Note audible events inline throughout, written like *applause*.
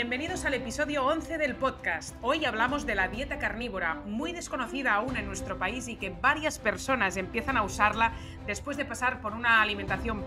Bienvenidos al episodio 11 del podcast. Hoy hablamos de la dieta carnívora, muy desconocida aún en nuestro país y que varias personas empiezan a usarla después de pasar por una alimentación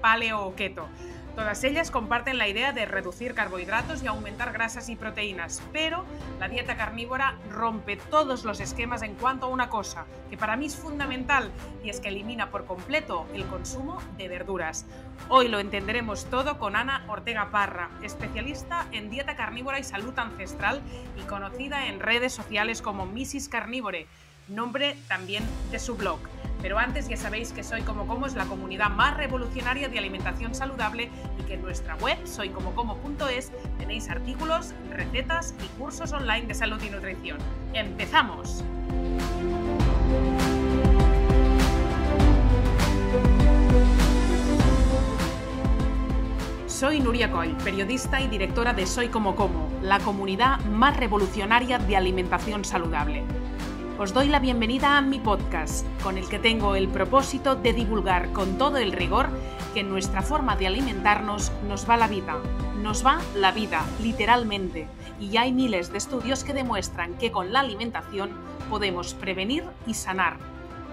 paleo o keto. Todas ellas comparten la idea de reducir carbohidratos y aumentar grasas y proteínas, pero la dieta carnívora rompe todos los esquemas en cuanto a una cosa, que para mí es fundamental, y es que elimina por completo el consumo de verduras. Hoy lo entenderemos todo con Ana Ortega Parra, especialista en dieta carnívora y salud ancestral y conocida en redes sociales como Mrs. Carnívore nombre también de su blog. Pero antes ya sabéis que Soy Como Como es la comunidad más revolucionaria de alimentación saludable y que en nuestra web soycomocomo.es tenéis artículos, recetas y cursos online de salud y nutrición. ¡Empezamos! Soy Nuria Coy, periodista y directora de Soy Como Como, la comunidad más revolucionaria de alimentación saludable os doy la bienvenida a mi podcast, con el que tengo el propósito de divulgar con todo el rigor que nuestra forma de alimentarnos nos va la vida, nos va la vida, literalmente, y hay miles de estudios que demuestran que con la alimentación podemos prevenir y sanar.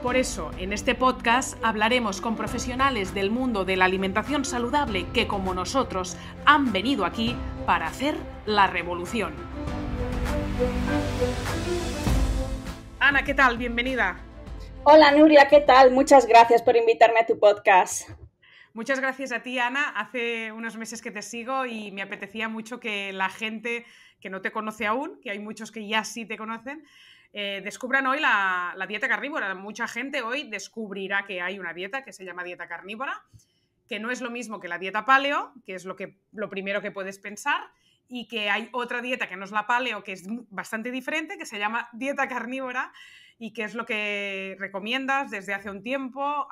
Por eso, en este podcast hablaremos con profesionales del mundo de la alimentación saludable que, como nosotros, han venido aquí para hacer la revolución. Ana, ¿qué tal? Bienvenida. Hola Nuria, ¿qué tal? Muchas gracias por invitarme a tu podcast. Muchas gracias a ti, Ana. Hace unos meses que te sigo y me apetecía mucho que la gente que no te conoce aún, que hay muchos que ya sí te conocen, eh, descubran hoy la, la, dieta carnívora. Mucha gente hoy descubrirá que hay una dieta que se llama dieta carnívora, que no es lo mismo que la dieta paleo, que es lo, que, lo primero que puedes pensar, y que hay otra dieta que no es la paleo, que es bastante diferente, que se llama dieta carnívora y que es lo que recomiendas desde hace un tiempo.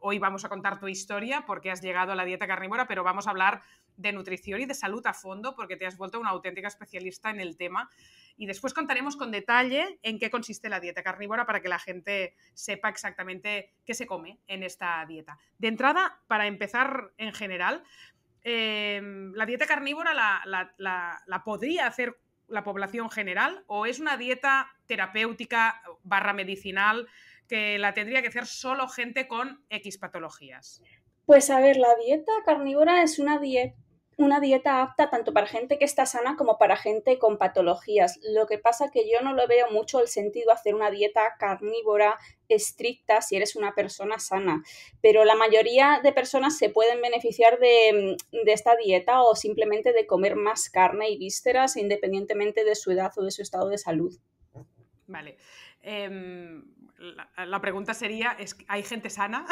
Hoy vamos a contar tu historia porque has llegado a la dieta carnívora, pero vamos a hablar de nutrición y de salud a fondo porque te has vuelto una auténtica especialista en el tema. Y después contaremos con detalle en qué consiste la dieta carnívora para que la gente sepa exactamente qué se come en esta dieta. De entrada, para empezar en general, Em, la dieta carnívora la, la, podría hacer la población general o es una dieta terapéutica barra medicinal que la tendría que hacer solo gente con X patologías? Pues a ver, la dieta carnívora es una dieta una dieta apta tanto para gente que está sana como para gente con patologías. Lo que pasa que yo no lo veo mucho el sentido hacer una dieta carnívora estricta si eres una persona sana. Pero la mayoría de personas se pueden beneficiar de, mm, esta dieta o simplemente de comer más carne y vísceras independientemente de su edad o de su estado de salud. Vale. Em, la, pregunta sería, ¿es, ¿hay gente sana?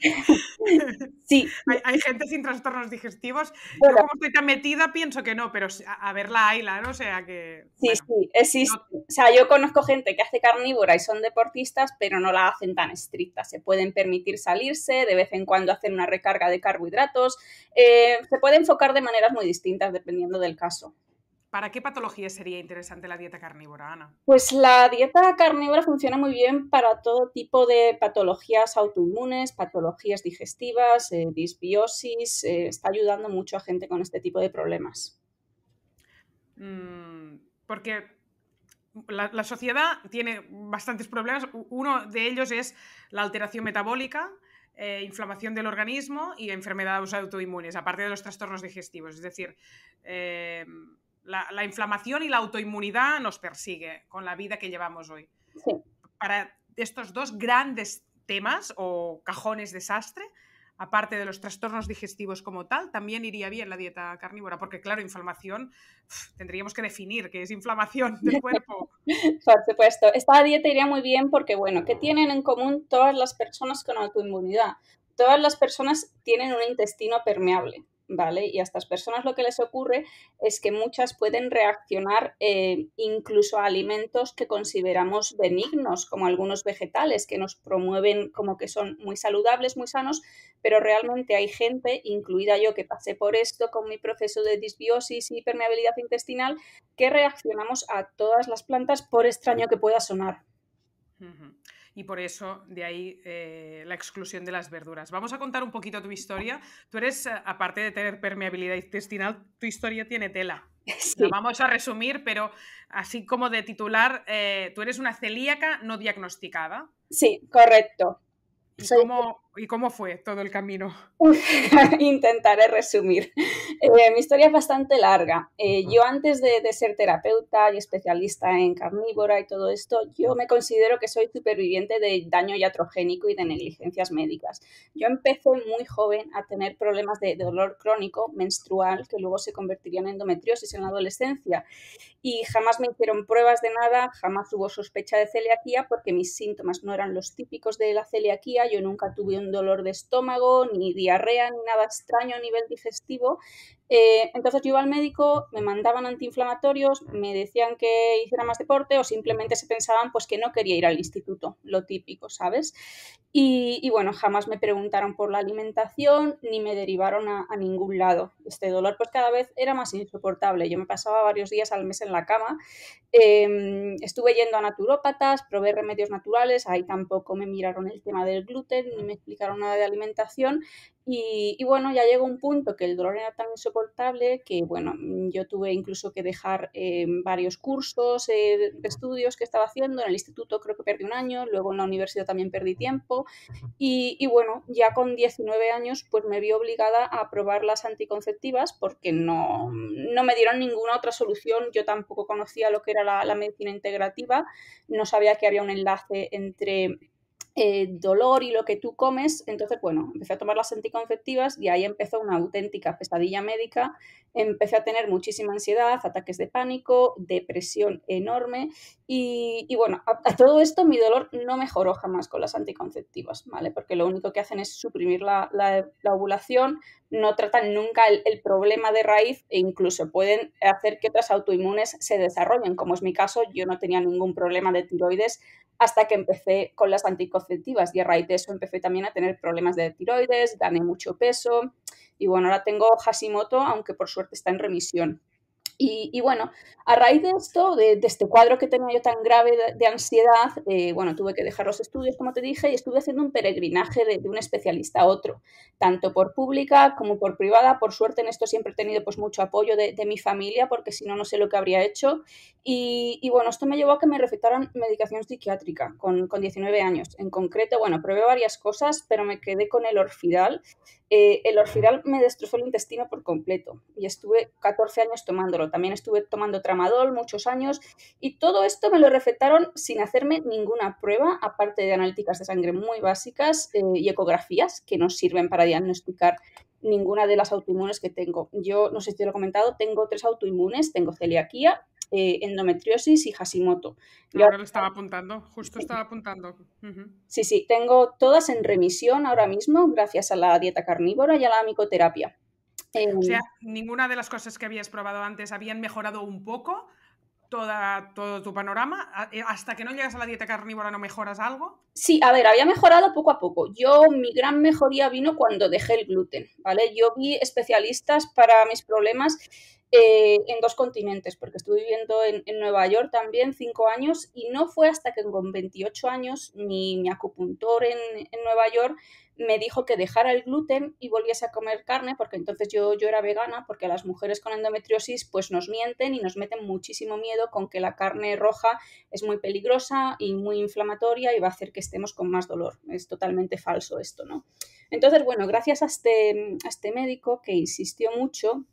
*laughs* sí. *laughs* ¿Hay, gente sin trastornos digestivos? Yo como estoy tan metida pienso que no, pero a, ver verla hay ¿no? O sea que... Sí, sí, O sea, yo conozco gente que hace carnívora y son deportistas, pero no la hacen tan estricta. Se pueden permitir salirse, de vez en cuando hacen una recarga de carbohidratos. Eh, se puede enfocar de maneras muy distintas dependiendo del caso. ¿Para qué patologías sería interesante la dieta carnívora, Ana? Pues la dieta carnívora funciona muy bien para todo tipo de patologías autoinmunes, patologías digestivas, eh, disbiosis. Eh, está ayudando mucho a gente con este tipo de problemas. Mm, porque la, sociedad tiene bastantes problemas. Uno de ellos es la alteración metabólica, eh, inflamación del organismo y enfermedades autoinmunes, aparte de los trastornos digestivos. Es decir, la, inflamación y la autoinmunidad nos persigue con la vida que llevamos hoy. Para estos dos grandes temas o cajones de desastre, aparte de los trastornos digestivos como tal, también iría bien la dieta carnívora, porque claro, inflamación, tendríamos que definir qué es inflamación *laughs* del cuerpo. Por supuesto, esta dieta iría muy bien porque, bueno, ¿qué tienen en común todas las personas con autoinmunidad? Todas las personas tienen un intestino permeable. ¿vale? Y a estas personas lo que les ocurre es que muchas pueden reaccionar eh, incluso a alimentos que consideramos benignos, como algunos vegetales que nos promueven como que son muy saludables, muy sanos, pero realmente hay gente, incluida yo que pasé por esto con mi proceso de disbiosis y permeabilidad intestinal, que reaccionamos a todas las plantas por extraño que pueda sonar y por eso de ahí eh, la exclusión de las verduras. Vamos a contar un poquito tu historia. Tú eres, eh, aparte de tener permeabilidad intestinal, tu historia tiene tela. *laughs* vamos a resumir, pero así como de titular, eh, tú eres una celíaca no diagnosticada. Sí, correcto. cómo, ¿Y cómo fue todo el camino? *laughs* Intentaré resumir. Eh, mi historia es bastante larga. Eh, yo antes de, ser terapeuta y especialista en carnívora y todo esto, yo me considero que soy superviviente de daño iatrogénico y de negligencias médicas. Yo empecé muy joven a tener problemas de, dolor crónico menstrual que luego se convertirían en endometriosis en la adolescencia. Y jamás me hicieron pruebas de nada, jamás hubo sospecha de celiaquía porque mis síntomas no eran los típicos de la celiaquía. Yo nunca tuve un dolor de estómago, ni diarrea, ni nada extraño a nivel digestivo. Eh, entonces yo iba al médico, me mandaban antiinflamatorios, me decían que hiciera más deporte o simplemente se pensaban pues que no quería ir al instituto, lo típico, ¿sabes? Y, bueno, jamás me preguntaron por la alimentación ni me derivaron a, ningún lado. Este dolor pues cada vez era más insoportable. Yo me pasaba varios días al mes en la cama. Em, estuve yendo a naturópatas, probé remedios naturales, ahí tampoco me miraron el tema del gluten ni me nada de alimentación y, bueno, ya llegó un punto que el dolor era tan insoportable que, bueno, mm, yo tuve incluso que dejar em, varios cursos, eh, estudios que estaba haciendo. En el instituto creo que perdí un año, luego en la universidad también perdí tiempo. Y, bueno, ya con 19 años, pues me vi obligada a probar las anticonceptivas porque no, me dieron ninguna otra solución. Yo tampoco conocía lo que era la medicina integrativa, no sabía que había un enlace entre eh, dolor y lo que tú comes. Entonces, bueno, empecé a tomar las anticonceptivas y ahí empezó una auténtica pesadilla médica. Empecé a tener muchísima ansiedad, ataques de pánico, depresión enorme y, bueno, a, todo esto mi dolor no mejoró jamás con las anticonceptivas, ¿vale? Porque lo único que hacen es suprimir la, ovulación, no tratan nunca el, problema de raíz e incluso pueden hacer que otras autoinmunes se desarrollen. Como es mi caso, yo no tenía ningún problema de tiroides hasta que empecé con las anticonceptivas y a raíz de eso empecé también a tener problemas de tiroides, gané mucho peso y bueno, ahora tengo Hashimoto, aunque por suerte está en remisión. Y, bueno, a raíz de esto, de, este cuadro que tenía yo tan grave de, ansiedad, eh, bueno, tuve que dejar los estudios, como te dije, y estuve haciendo un peregrinaje de, un especialista a otro, tanto por pública como por privada. Por suerte en esto siempre he tenido pues mucho apoyo de, mi familia, porque si no, no sé lo que habría hecho. Y, bueno, esto me llevó a que me recetaran medicación psiquiátrica con, con, 19 años. En concreto, bueno, probé varias cosas, pero me quedé con el orfidal. Eh, el orfidal me destrozó el intestino por completo y estuve 14 años tomándolo también estuve tomando tramadol muchos años y todo esto me lo recetaron sin hacerme ninguna prueba, aparte de analíticas de sangre muy básicas eh, y ecografías que nos sirven para diagnosticar ninguna de las autoinmunes que tengo. Yo, no sé si te lo he comentado, tengo tres autoinmunes, tengo celiaquía, eh, endometriosis y Hashimoto. Yo, ahora lo estaba apuntando, justo estaba apuntando. Sí, sí, tengo todas en remisión ahora mismo gracias a la dieta carnívora y a la micoterapia o sea, eh, ninguna de las cosas que habías probado antes habían mejorado un poco toda, todo tu panorama. Eh, hasta que no llegas a la dieta carnívora, ¿no mejoras algo? Sí, a ver, había mejorado poco a poco. Yo, mi gran mejoría vino cuando dejé el gluten, ¿vale? Yo vi especialistas para mis problemas eh, en dos continentes, porque estuve viviendo en, Nueva York también cinco años y no fue hasta que con 28 años mi, mi acupuntor en, Nueva York me dijo que dejara el gluten y volviese a comer carne, porque entonces yo, yo era vegana, porque las mujeres con endometriosis pues nos mienten y nos meten muchísimo miedo con que la carne roja es muy peligrosa y muy inflamatoria y va a hacer que estemos con más dolor. Es totalmente falso esto, ¿no? Entonces, bueno, gracias a este, a este médico que insistió mucho,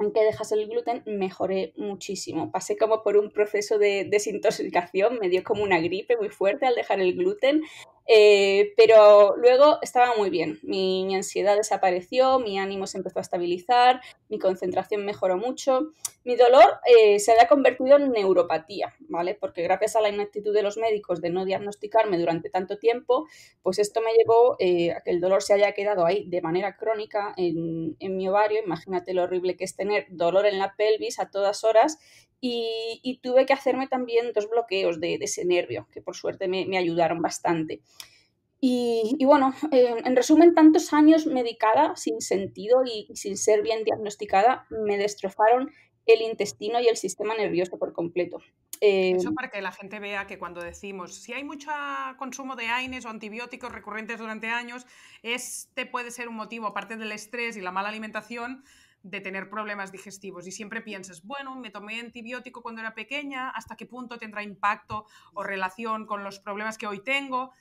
aunque dejas el gluten, mejoré muchísimo. Pasé como por un proceso de desintoxicación, me dio como una gripe muy fuerte al dejar el gluten eh, pero luego estaba muy bien. Mi, ansiedad desapareció, mi ánimo se empezó a estabilizar, mi concentración mejoró mucho. Mi dolor eh, se había convertido en neuropatía, ¿vale? Porque gracias a la inactitud de los médicos de no diagnosticarme durante tanto tiempo, pues esto me llevó eh, a que el dolor se haya quedado ahí de manera crónica en mi ovario. Imagínate lo horrible que es tener dolor en la pelvis a todas horas y, tuve que hacerme también dos bloqueos de, ese nervio, que por suerte me, ayudaron bastante. Y, bueno, en resumen, tantos años medicada sin sentido y, sin ser bien diagnosticada me destrozaron el intestino y el sistema nervioso por completo. Em, Eso para que la gente vea que cuando decimos si hay mucho consumo de AINES o antibióticos recurrentes durante años, este puede ser un motivo, aparte del estrés y la mala alimentación, de tener problemas digestivos y siempre piensas, bueno, me tomé antibiótico cuando era pequeña, ¿hasta qué punto tendrá impacto o relación con los problemas que hoy tengo?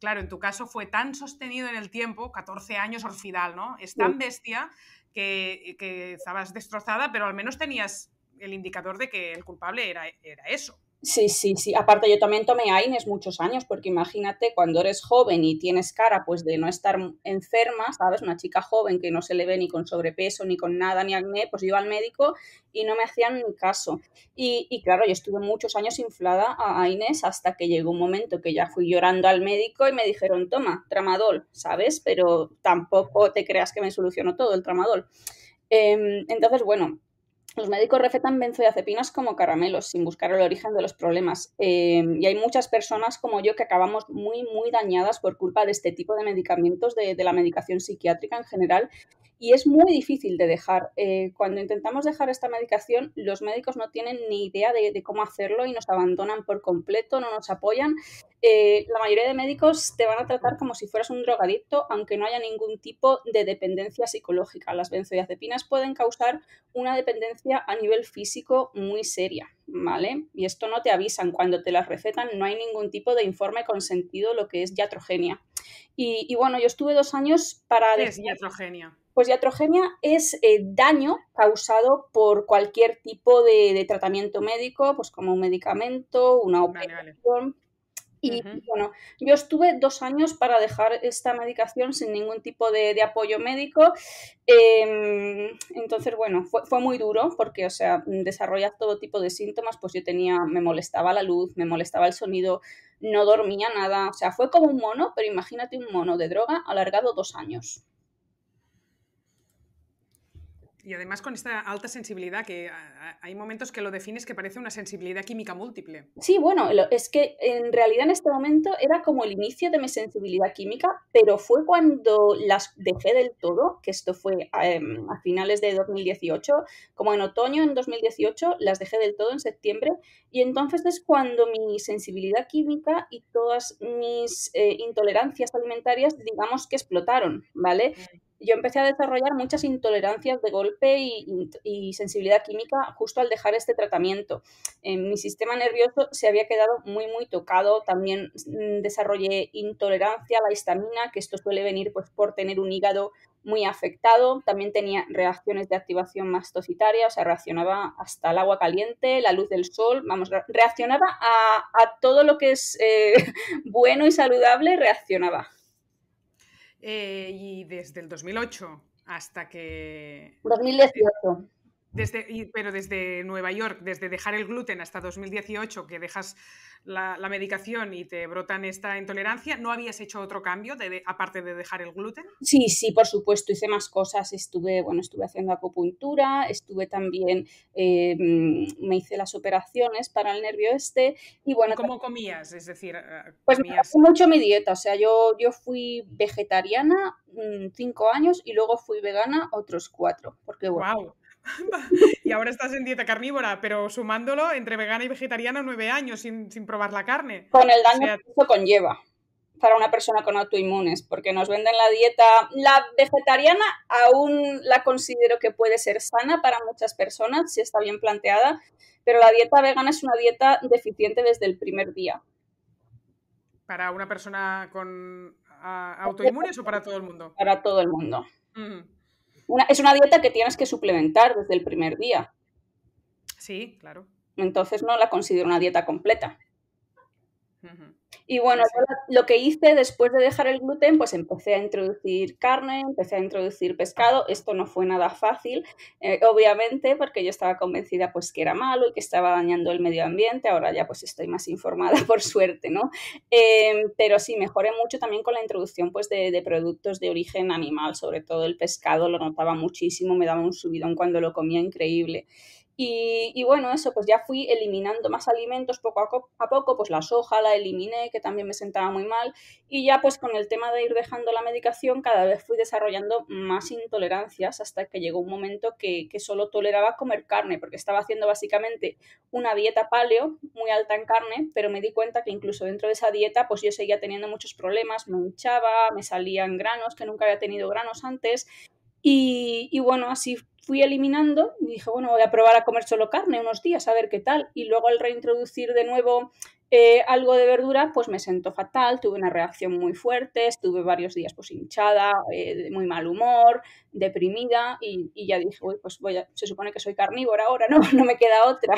Claro, en tu caso fue tan sostenido en el tiempo, 14 años orfidal, ¿no? Es tan bestia que, que estabas destrozada, pero al menos tenías el indicador de que el culpable era, era eso. Sí, sí, sí. Aparte, yo también tomé AINES muchos años, porque imagínate cuando eres joven y tienes cara pues de no estar enferma, ¿sabes? Una chica joven que no se le ve ni con sobrepeso, ni con nada, ni acné, pues iba al médico y no me hacían ni caso. Y, y claro, yo estuve muchos años inflada a AINES hasta que llegó un momento que ya fui llorando al médico y me dijeron, toma, tramadol, ¿sabes? Pero tampoco te creas que me solucionó todo el tramadol. Em, entonces, bueno, los médicos refetan benzodiazepinas como caramelos, sin buscar el origen de los problemas. Em, y hay muchas personas como yo que acabamos muy, muy dañadas por culpa de este tipo de medicamentos, de, la medicación psiquiátrica en general. Y es muy difícil de dejar. Eh, cuando intentamos dejar esta medicación, los médicos no tienen ni idea de, cómo hacerlo y nos abandonan por completo, no nos apoyan. Eh, la mayoría de médicos te van a tratar como si fueras un drogadicto, aunque no haya ningún tipo de dependencia psicológica. Las benzodiazepinas pueden causar una dependencia a nivel físico muy seria, ¿vale? Y esto no te avisan, cuando te las recetan no hay ningún tipo de informe consentido lo que es iatrogenia. Y, bueno, yo estuve dos años para... ¿Qué es Pues iatrogenia es eh, daño causado por cualquier tipo de, tratamiento médico, pues como un medicamento, una operación, y bueno, yo estuve dos años para dejar esta medicación sin ningún tipo de, apoyo médico. Em, entonces, bueno, fue, fue, muy duro porque, o sea, desarrollas todo tipo de síntomas. Pues yo tenía, me molestaba la luz, me molestaba el sonido, no dormía nada. O sea, fue como un mono, pero imagínate un mono de droga alargado dos años. Y además con esta alta sensibilidad, que hay momentos que lo defines que parece una sensibilidad química múltiple. Sí, bueno, es que en realidad en este momento era como el inicio de mi sensibilidad química, pero fue cuando las dejé del todo, que esto fue em, a, finales de 2018, como en otoño en 2018, las dejé del todo en septiembre, y entonces es cuando mi sensibilidad química y todas mis eh, intolerancias alimentarias, digamos que explotaron, ¿vale? Mm yo empecé a desarrollar muchas intolerancias de golpe y, sensibilidad química justo al dejar este tratamiento. mi sistema nervioso se había quedado muy, muy tocado. También mm, desarrollé intolerancia a la histamina, que esto suele venir pues, por tener un hígado muy afectado. También tenía reacciones de activación mastocitaria, o sea, reaccionaba hasta el agua caliente, la luz del sol, vamos, reaccionaba a, todo lo que es eh, *laughs* bueno y saludable, reaccionaba. Eh, y desde el 2008 hasta que... 2018. Mm. pero desde Nueva York, desde dejar el gluten hasta 2018, que dejas la, medicación y te brotan esta intolerancia, ¿no habías hecho otro cambio de, aparte de dejar el gluten? Sí, sí, por supuesto, hice más cosas. Estuve, bueno, estuve haciendo acupuntura, estuve también, eh, mm, me hice las operaciones para el nervio este. Y bueno, ¿Cómo comías? Es decir, ah, ah, pues comías... mucho mi dieta, o sea, yo, yo fui vegetariana mm, cinco años y luego fui vegana otros cuatro, *laughs* y ahora estás en dieta carnívora, pero sumándolo entre vegana y vegetariana nueve años sin, sin probar la carne. Con el daño que eso conlleva para una persona con autoinmunes, porque nos venden la dieta, la vegetariana aún la considero que puede ser sana para muchas personas, si está bien planteada, pero la dieta vegana es una dieta deficiente desde el primer día. ¿Para una persona con autoinmunes o para todo el mundo? Para todo el mundo es una dieta que tienes que suplementar desde el primer día. Sí, claro. Entonces no la considero una dieta completa. Y bueno, lo que hice después de dejar el gluten, pues empecé a introducir carne, empecé a introducir pescado. Esto no fue nada fácil, eh, obviamente, porque yo estaba convencida pues que era malo y que estaba dañando el medio ambiente. Ahora ya pues estoy más informada, *laughs* por suerte, ¿no? Em, pero sí, mejoré mucho también con la introducción pues de, productos de origen animal, sobre todo el pescado, lo notaba muchísimo, me daba un subidón cuando lo comía increíble. Y, bueno, eso, pues ya fui eliminando más alimentos poco a, poco, pues la soja la eliminé, que también me sentaba muy mal, y ya pues con el tema de ir dejando la medicación cada vez fui desarrollando más intolerancias hasta que llegó un momento que, que solo toleraba comer carne, porque estaba haciendo básicamente una dieta paleo muy alta en carne, pero me di cuenta que incluso dentro de esa dieta pues yo seguía teniendo muchos problemas, me hinchaba, me salían granos, que nunca había tenido granos antes, y, y, bueno, así fui eliminando y dije, bueno, voy a probar a comer solo carne unos días, a ver qué tal. Y luego al reintroducir de nuevo eh, algo de verdura, pues me sentó fatal, tuve una reacción muy fuerte, estuve varios días pues hinchada, eh, de muy mal humor, deprimida y, ya dije, pues voy a, se supone que soy carnívora ahora, ¿no? *laughs* No me queda otra.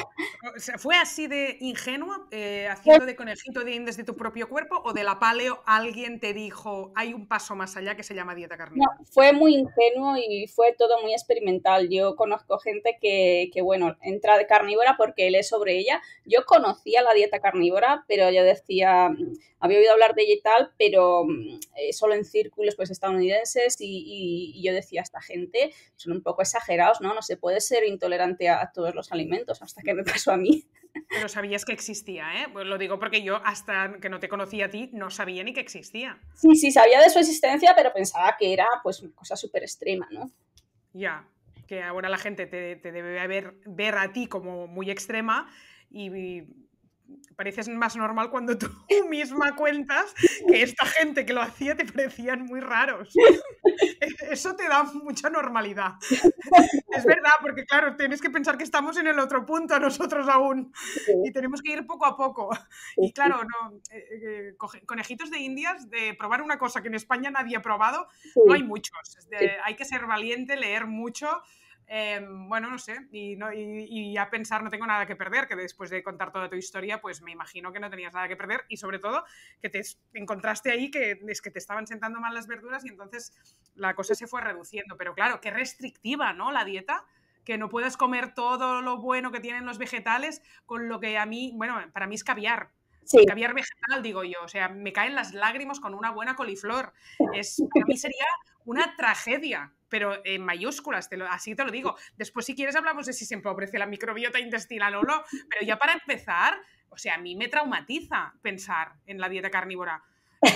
¿Fue así de ingenuo? Eh, haciendo de conejito de Indes de tu propio cuerpo o de la paleo alguien te dijo, hay un paso más allá que se llama dieta carnívora? fue muy ingenuo y fue todo muy experimental yo conozco gente que, bueno, entra de carnívora porque lee sobre ella. Yo conocía la dieta carnívora, pero yo decía, mm, había oído hablar de ella y tal, pero mm, eh, solo en círculos pues estadounidenses y, yo decía, esta gente son un poco exagerados, ¿no? No se puede ser intolerante a, todos los alimentos, hasta que me pasó a mí. Pero sabías que existía, ¿eh? Pues lo digo porque yo hasta que no te conocía a ti no sabía ni que existía. Sí, sí, sabía de su existencia, pero pensaba que era pues una cosa súper extrema, ¿no? Ya que ahora la gente te, debe ver, ver a ti como muy extrema y pareces más normal cuando tú *laughs* misma cuentas que esta gente que lo hacía te parecían muy raros. *laughs* Eso te da mucha normalidad. *laughs* Es verdad, porque claro, tienes que pensar que estamos en el otro punto nosotros aún y tenemos que ir poco a poco. Y pues claro, no, eh, eh, conejitos de indias de probar una cosa que en España nadie ha probado, no hay muchos. hay que ser valiente, leer mucho. Em, bueno, no sé, y, a pensar no tengo nada que perder, que después de contar toda tu historia, pues me imagino que no tenías nada que perder y sobre todo que te encontraste ahí que es que te estaban sentando mal las verduras y entonces la cosa se fue reduciendo. Pero claro, qué restrictiva, ¿no? La dieta, que no puedes comer todo lo bueno que tienen los vegetales con lo que a mí, bueno, para mí es caviar, caviar vegetal, digo yo. O sea, me caen las lágrimas con una buena coliflor. Es, para mí sería una tragedia pero en mayúsculas, te lo, así te lo digo. Después, si quieres, hablamos de si se empobrece la microbiota intestinal o no, pero ya para empezar, o sea, a mí me traumatiza pensar en la dieta carnívora.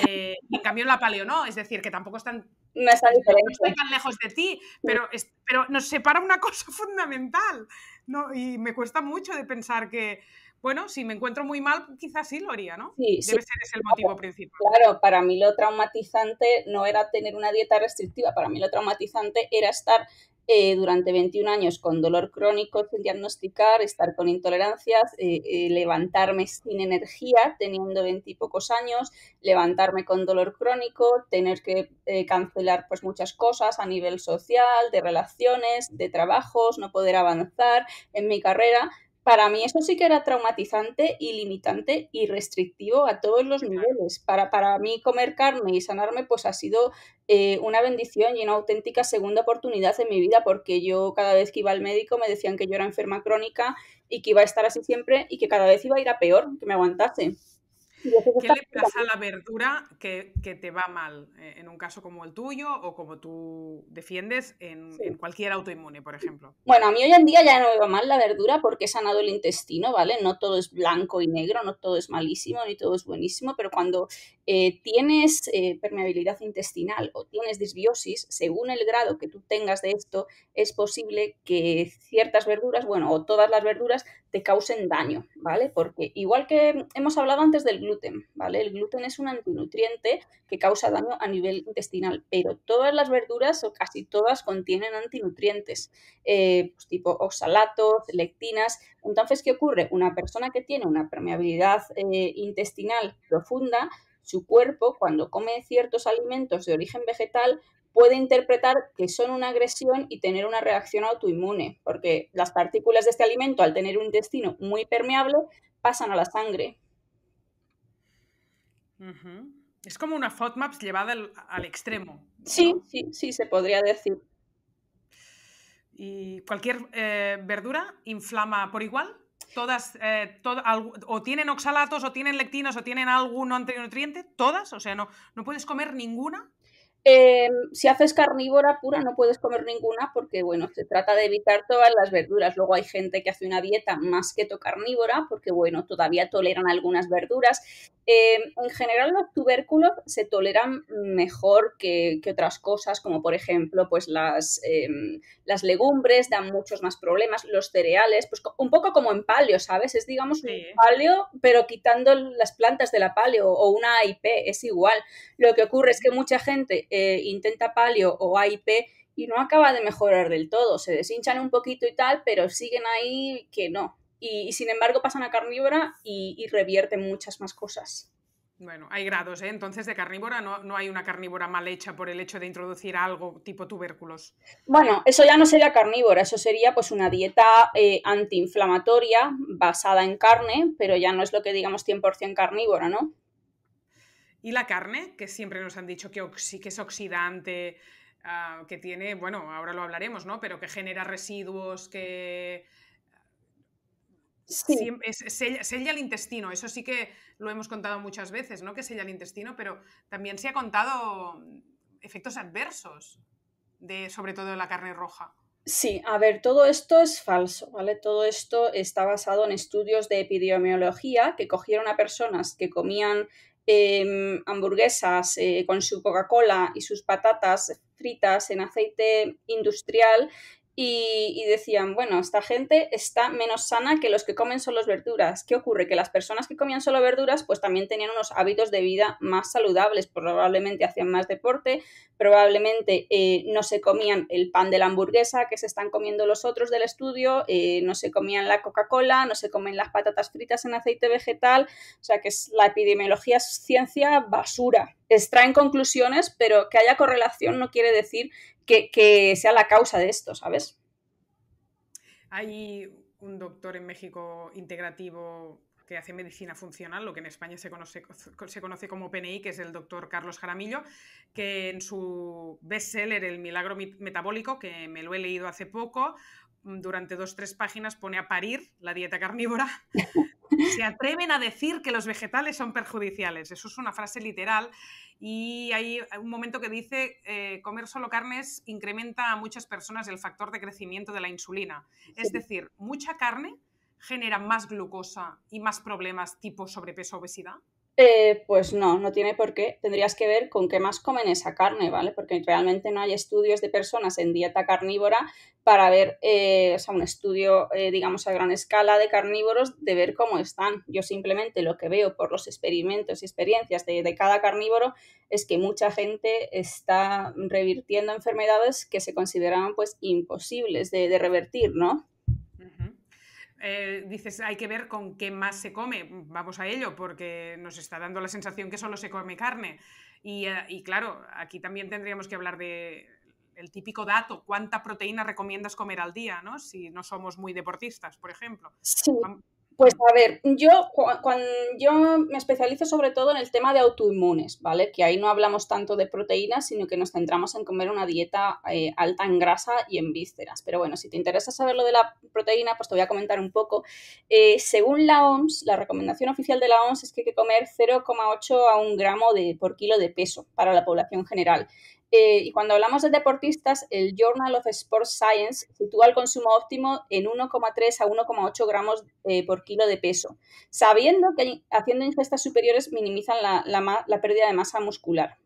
Eh, en cambio, en la paleo no, es decir, que tampoco están no tan lejos de ti, pero, pero nos separa una *laughs* cosa fundamental. ¿no? Y me cuesta mucho de pensar que, bueno, si me encuentro muy mal, quizás sí lo haría, ¿no? Sí, Debe ser ese el motivo principal. Claro, para mí lo traumatizante no era tener una dieta restrictiva, para mí lo traumatizante era estar eh, durante 21 años con dolor crónico sin diagnosticar, estar con intolerancias, eh, eh, levantarme sin energía teniendo veintipocos pocos años, levantarme con dolor crónico, tener que cancelar pues muchas cosas a nivel social, de relaciones, de trabajos, no poder avanzar en mi carrera para mí eso sí que era traumatizante y limitante y restrictivo a todos los niveles. Para, para mí comer carne y sanarme pues ha sido eh, una bendición y una auténtica segunda oportunidad en mi vida porque yo cada vez que iba al médico me decían que yo era enferma crónica y que iba a estar así siempre y que cada vez iba a ir a peor, que me aguantase. ¿Qué le pasa a la verdura que, te va mal eh, en un caso como el tuyo o como tú defiendes en, en, cualquier autoinmune, por ejemplo? Bueno, a mí hoy en día ya no me va mal la verdura porque he sanado el intestino, ¿vale? No todo es blanco y negro, no todo es malísimo, ni todo es buenísimo, pero cuando eh, tienes eh, permeabilidad intestinal o tienes disbiosis, según el grado que tú tengas de esto, es posible que ciertas verduras, bueno, o todas las verduras te causen daño, ¿vale? Porque igual que hemos hablado antes del gluten, ¿vale? El gluten es un antinutriente que causa daño a nivel intestinal, pero todas las verduras o casi todas contienen antinutrientes, eh, pues tipo oxalatos, lectinas. Entonces, ¿qué ocurre? Una persona que tiene una permeabilidad intestinal profunda, su cuerpo, cuando come ciertos alimentos de origen vegetal, puede interpretar que son una agresión y tener una reacción autoinmune, porque las partículas de este alimento, al tener un intestino muy permeable, pasan a la sangre. Es como una FODMAPS llevada al, extremo. Sí, sí, sí, se podría decir. ¿Y cualquier eh, verdura inflama por igual? todas, eh, o tienen oxalatos, o tienen lectinas o tienen algún antinutriente, todas, o sea, no, no puedes comer ninguna Em, si haces carnívora pura no puedes comer ninguna porque, bueno, se trata de evitar todas las verduras. Luego hay gente que hace una dieta más que carnívora porque, bueno, todavía toleran algunas verduras. Em, en general los tubérculos se toleran mejor que, que otras cosas, como por ejemplo, pues las, em, las legumbres dan muchos más problemas, los cereales, pues un poco como en palio, ¿sabes? Es digamos un paleo, pero quitando las plantas de la paleo o una AIP, es igual. Lo que ocurre es que mucha gente eh, intenta palio o AIP y no acaba de mejorar del todo. Se deshinchan un poquito y tal, pero siguen ahí que no. Y, sin embargo pasan a carnívora y, revierten muchas más cosas. Bueno, hay grados, ¿eh? Entonces, de carnívora no, no, hay una carnívora mal hecha por el hecho de introducir algo tipo tubérculos. Bueno, eso ya no sería carnívora, eso sería pues una dieta eh, antiinflamatoria basada en carne, pero ya no es lo que digamos 100% carnívora, ¿no? Y la carne, que siempre nos han dicho que, sí que es oxidante, ah, que tiene, bueno, ahora lo hablaremos, ¿no? Pero que genera residuos, que... Sí. sella, el intestino, eso sí que lo hemos contado muchas veces, ¿no? Que sella el intestino, pero también se ha contado mm, efectos adversos, de, sobre todo de la carne roja. Sí, a ver, todo esto es falso, ¿vale? Todo esto está basado en estudios de epidemiología que cogieron a personas que comían Em, hamburguesas eh, con su Coca-Cola y sus patatas fritas en aceite industrial y, decían, bueno, esta gente está menos sana que los que comen solo verduras. ¿Qué ocurre? Que las personas que comían solo verduras pues también tenían unos hábitos de vida más saludables, probablemente hacían más deporte, probablemente eh, no se comían el pan de la hamburguesa que se están comiendo los otros del estudio, eh, no se comían la Coca-Cola, no se comen las patatas fritas en aceite vegetal, o sea que es la epidemiología ciencia basura. Extraen conclusiones, pero que haya correlación no quiere decir que, sea la causa de esto, ¿sabes? Hay un doctor en México integrativo que hace medicina funcional, lo que en España se conoce, se conoce como PNI, que es el doctor Carlos Jaramillo, que en su bestseller El milagro metabólico, que me lo he leído hace poco, Mm, durante dos, tres páginas pone a parir la dieta carnívora, *laughs* se atreven a decir que los vegetales son perjudiciales. Eso es una frase literal. Y hay un momento que dice, eh, comer solo carnes incrementa a muchas personas el factor de crecimiento de la insulina. Es decir, mucha carne genera más glucosa y más problemas tipo sobrepeso, obesidad. Eh, pues no, no tiene por qué. Tendrías que ver con qué más comen esa carne, ¿vale? Porque realmente no hay estudios de personas en dieta carnívora para ver, eh, o sea, un estudio, eh, digamos, a gran escala de carnívoros, de ver cómo están. Yo simplemente lo que veo por los experimentos y experiencias de, cada carnívoro es que mucha gente está revirtiendo enfermedades que se consideraban pues imposibles de, de revertir, ¿no? Eh, dices, hay que ver con qué más se come. Vamos a ello, porque nos está dando la sensación que solo se come carne. Y, eh, y claro, aquí también tendríamos que hablar de el típico dato, cuánta proteína recomiendas comer al día, ¿no? Si no somos muy deportistas, por ejemplo. Sí. Pues a ver, yo, me especializo sobre todo en el tema de autoinmunes, ¿vale? Que ahí no hablamos tanto de proteínas, sino que nos centramos en comer una dieta eh, alta en grasa y en vísceras. Pero bueno, si te interesa saber lo de la proteína, pues te voy a comentar un poco. Eh, según la OMS, la recomendación oficial de la OMS es que hay que comer 0,8 a 1 gramo por kilo de peso para la población general. Eh, y cuando hablamos de deportistas, el Journal of Sports Science sitúa el consumo óptimo en 1,3 a 1,8 gramos eh, por kilo de peso, sabiendo que haciendo ingestas superiores minimizan la, pérdida de masa muscular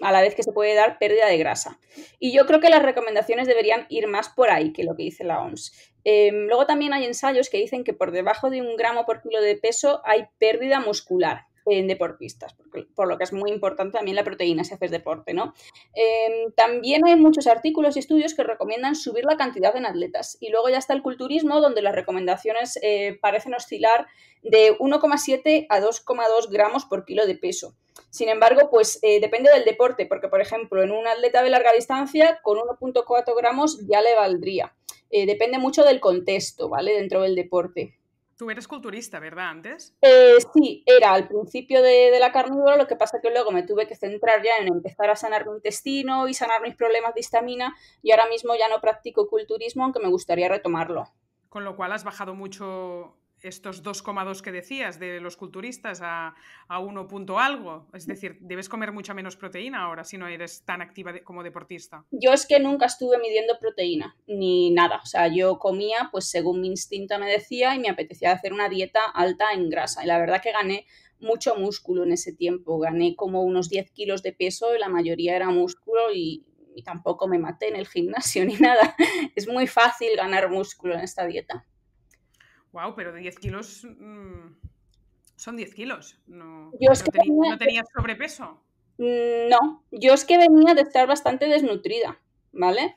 a la vez que se puede dar pérdida de grasa. Y yo creo que las recomendaciones deberían ir más por ahí que lo que dice la OMS. Em, luego también hay ensayos que dicen que por debajo de un gramo por kilo de peso hay pérdida muscular en deportistas, por, lo que es muy importante también la proteína si haces deporte, ¿no? Em, también hay muchos artículos y estudios que recomiendan subir la cantidad en atletas. Y luego ya está el culturismo, donde las recomendaciones eh, parecen oscilar de 1,7 a 2,2 gramos por kilo de peso. Sin embargo, pues eh, depende del deporte, porque por ejemplo, en un atleta de larga distancia, con 1,4 gramos ya le valdría. Eh, depende mucho del contexto, ¿vale? Dentro del deporte. Tú eres culturista, ¿verdad? Antes. Eh, sí, era al principio de, la carnívora, lo que pasa que luego me tuve que centrar ya en empezar a sanar mi intestino y sanar mis problemas de histamina y ahora mismo ya no practico culturismo, aunque me gustaría retomarlo. Con lo cual has bajado mucho estos 2,2 que decías de los culturistas a, 1 punto algo. Es decir, debes comer mucha menos proteína ahora si no eres tan activa como deportista. Yo es que nunca estuve midiendo proteína ni nada. O sea, yo comía pues según mi instinto me decía y me apetecía hacer una dieta alta en grasa. Y la verdad que gané mucho músculo en ese tiempo. Gané como unos 10 kilos de peso y la mayoría era músculo y tampoco me maté en el gimnasio *laughs* ni nada. Es muy fácil ganar músculo en esta dieta. Wow, pero de 10 kilos mm, son 10 kilos. No, tenías sobrepeso. Mm, no, yo es que venía de estar bastante desnutrida, ¿vale?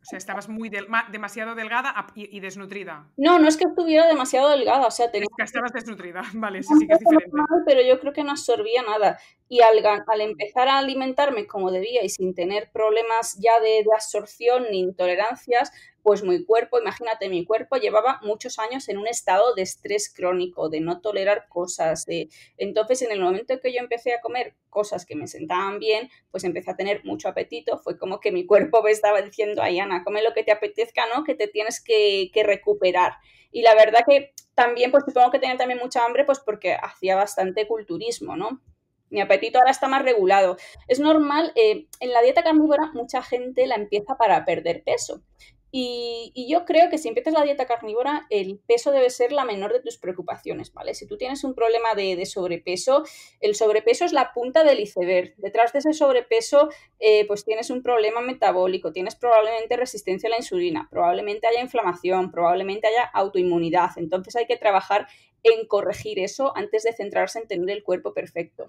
O sea, estabas muy demasiado delgada y, desnutrida. No, no es que estuviera demasiado delgada, o sea, tenía... estabas desnutrida, *laughs* vale, sí, sí que es diferente. pero yo creo que no absorbía nada. Y al, empezar a alimentarme como debía y sin tener problemas ya de absorción ni intolerancias, pues mi cuerpo, imagínate, mi cuerpo llevaba muchos años en un estado de estrés crónico, de no tolerar cosas. De... Entonces, en el momento que yo empecé a comer cosas que me sentaban bien, pues empecé a tener mucho apetito. Fue como que mi cuerpo me estaba diciendo, ay, Ana, come lo que te apetezca, ¿no? Que te tienes que, recuperar. Y la verdad que también, pues supongo que tenía también mucha hambre, pues porque hacía bastante culturismo, ¿no? mi apetito ahora está más regulado. Es normal, eh, en la dieta carnívora mucha gente la empieza para perder peso. Y, yo creo que si empiezas la dieta carnívora, el peso debe ser la menor de tus preocupaciones, ¿vale? Si tú tienes un problema de, sobrepeso, el sobrepeso es la punta del iceberg. Detrás de ese sobrepeso, eh, pues tienes un problema metabólico, tienes probablemente resistencia a la insulina, probablemente haya inflamación, probablemente haya autoinmunidad. Entonces hay que trabajar en corregir eso antes de centrarse en tener el cuerpo perfecto.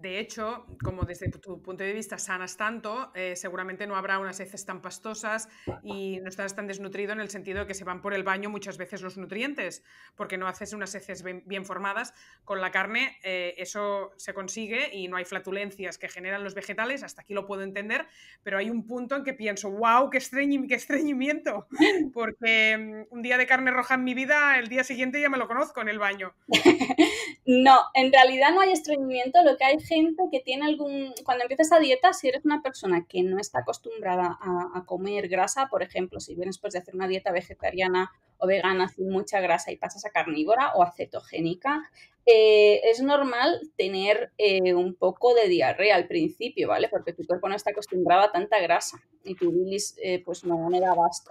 De hecho, como desde tu punto de vista sanas tanto, eh, seguramente no habrá unas heces tan pastosas y no estás tan desnutrido en el sentido de que se van por el baño muchas veces los nutrientes, porque no haces unas heces bien, formadas. Con la carne eh, eso se consigue y no hay flatulencias que generan los vegetales, hasta aquí lo puedo entender, pero hay un punto en que pienso, wow, qué, qué estreñimiento, *laughs* porque mm, un día de carne roja en mi vida, el día siguiente ya me lo conozco en el baño. *laughs* No, en realidad no hay estreñimiento, lo que hay gente que tiene algún, cuando empiezas a dieta, si eres una persona que no está acostumbrada a, comer grasa, por ejemplo, si vienes después pues, de hacer una dieta vegetariana o vegana sin mucha grasa y pasas a carnívora o acetogénica, eh, es normal tener eh, un poco de diarrea al principio, ¿vale? Porque tu cuerpo no está acostumbrado a tanta grasa y tu bilis eh, pues no, me da abasto.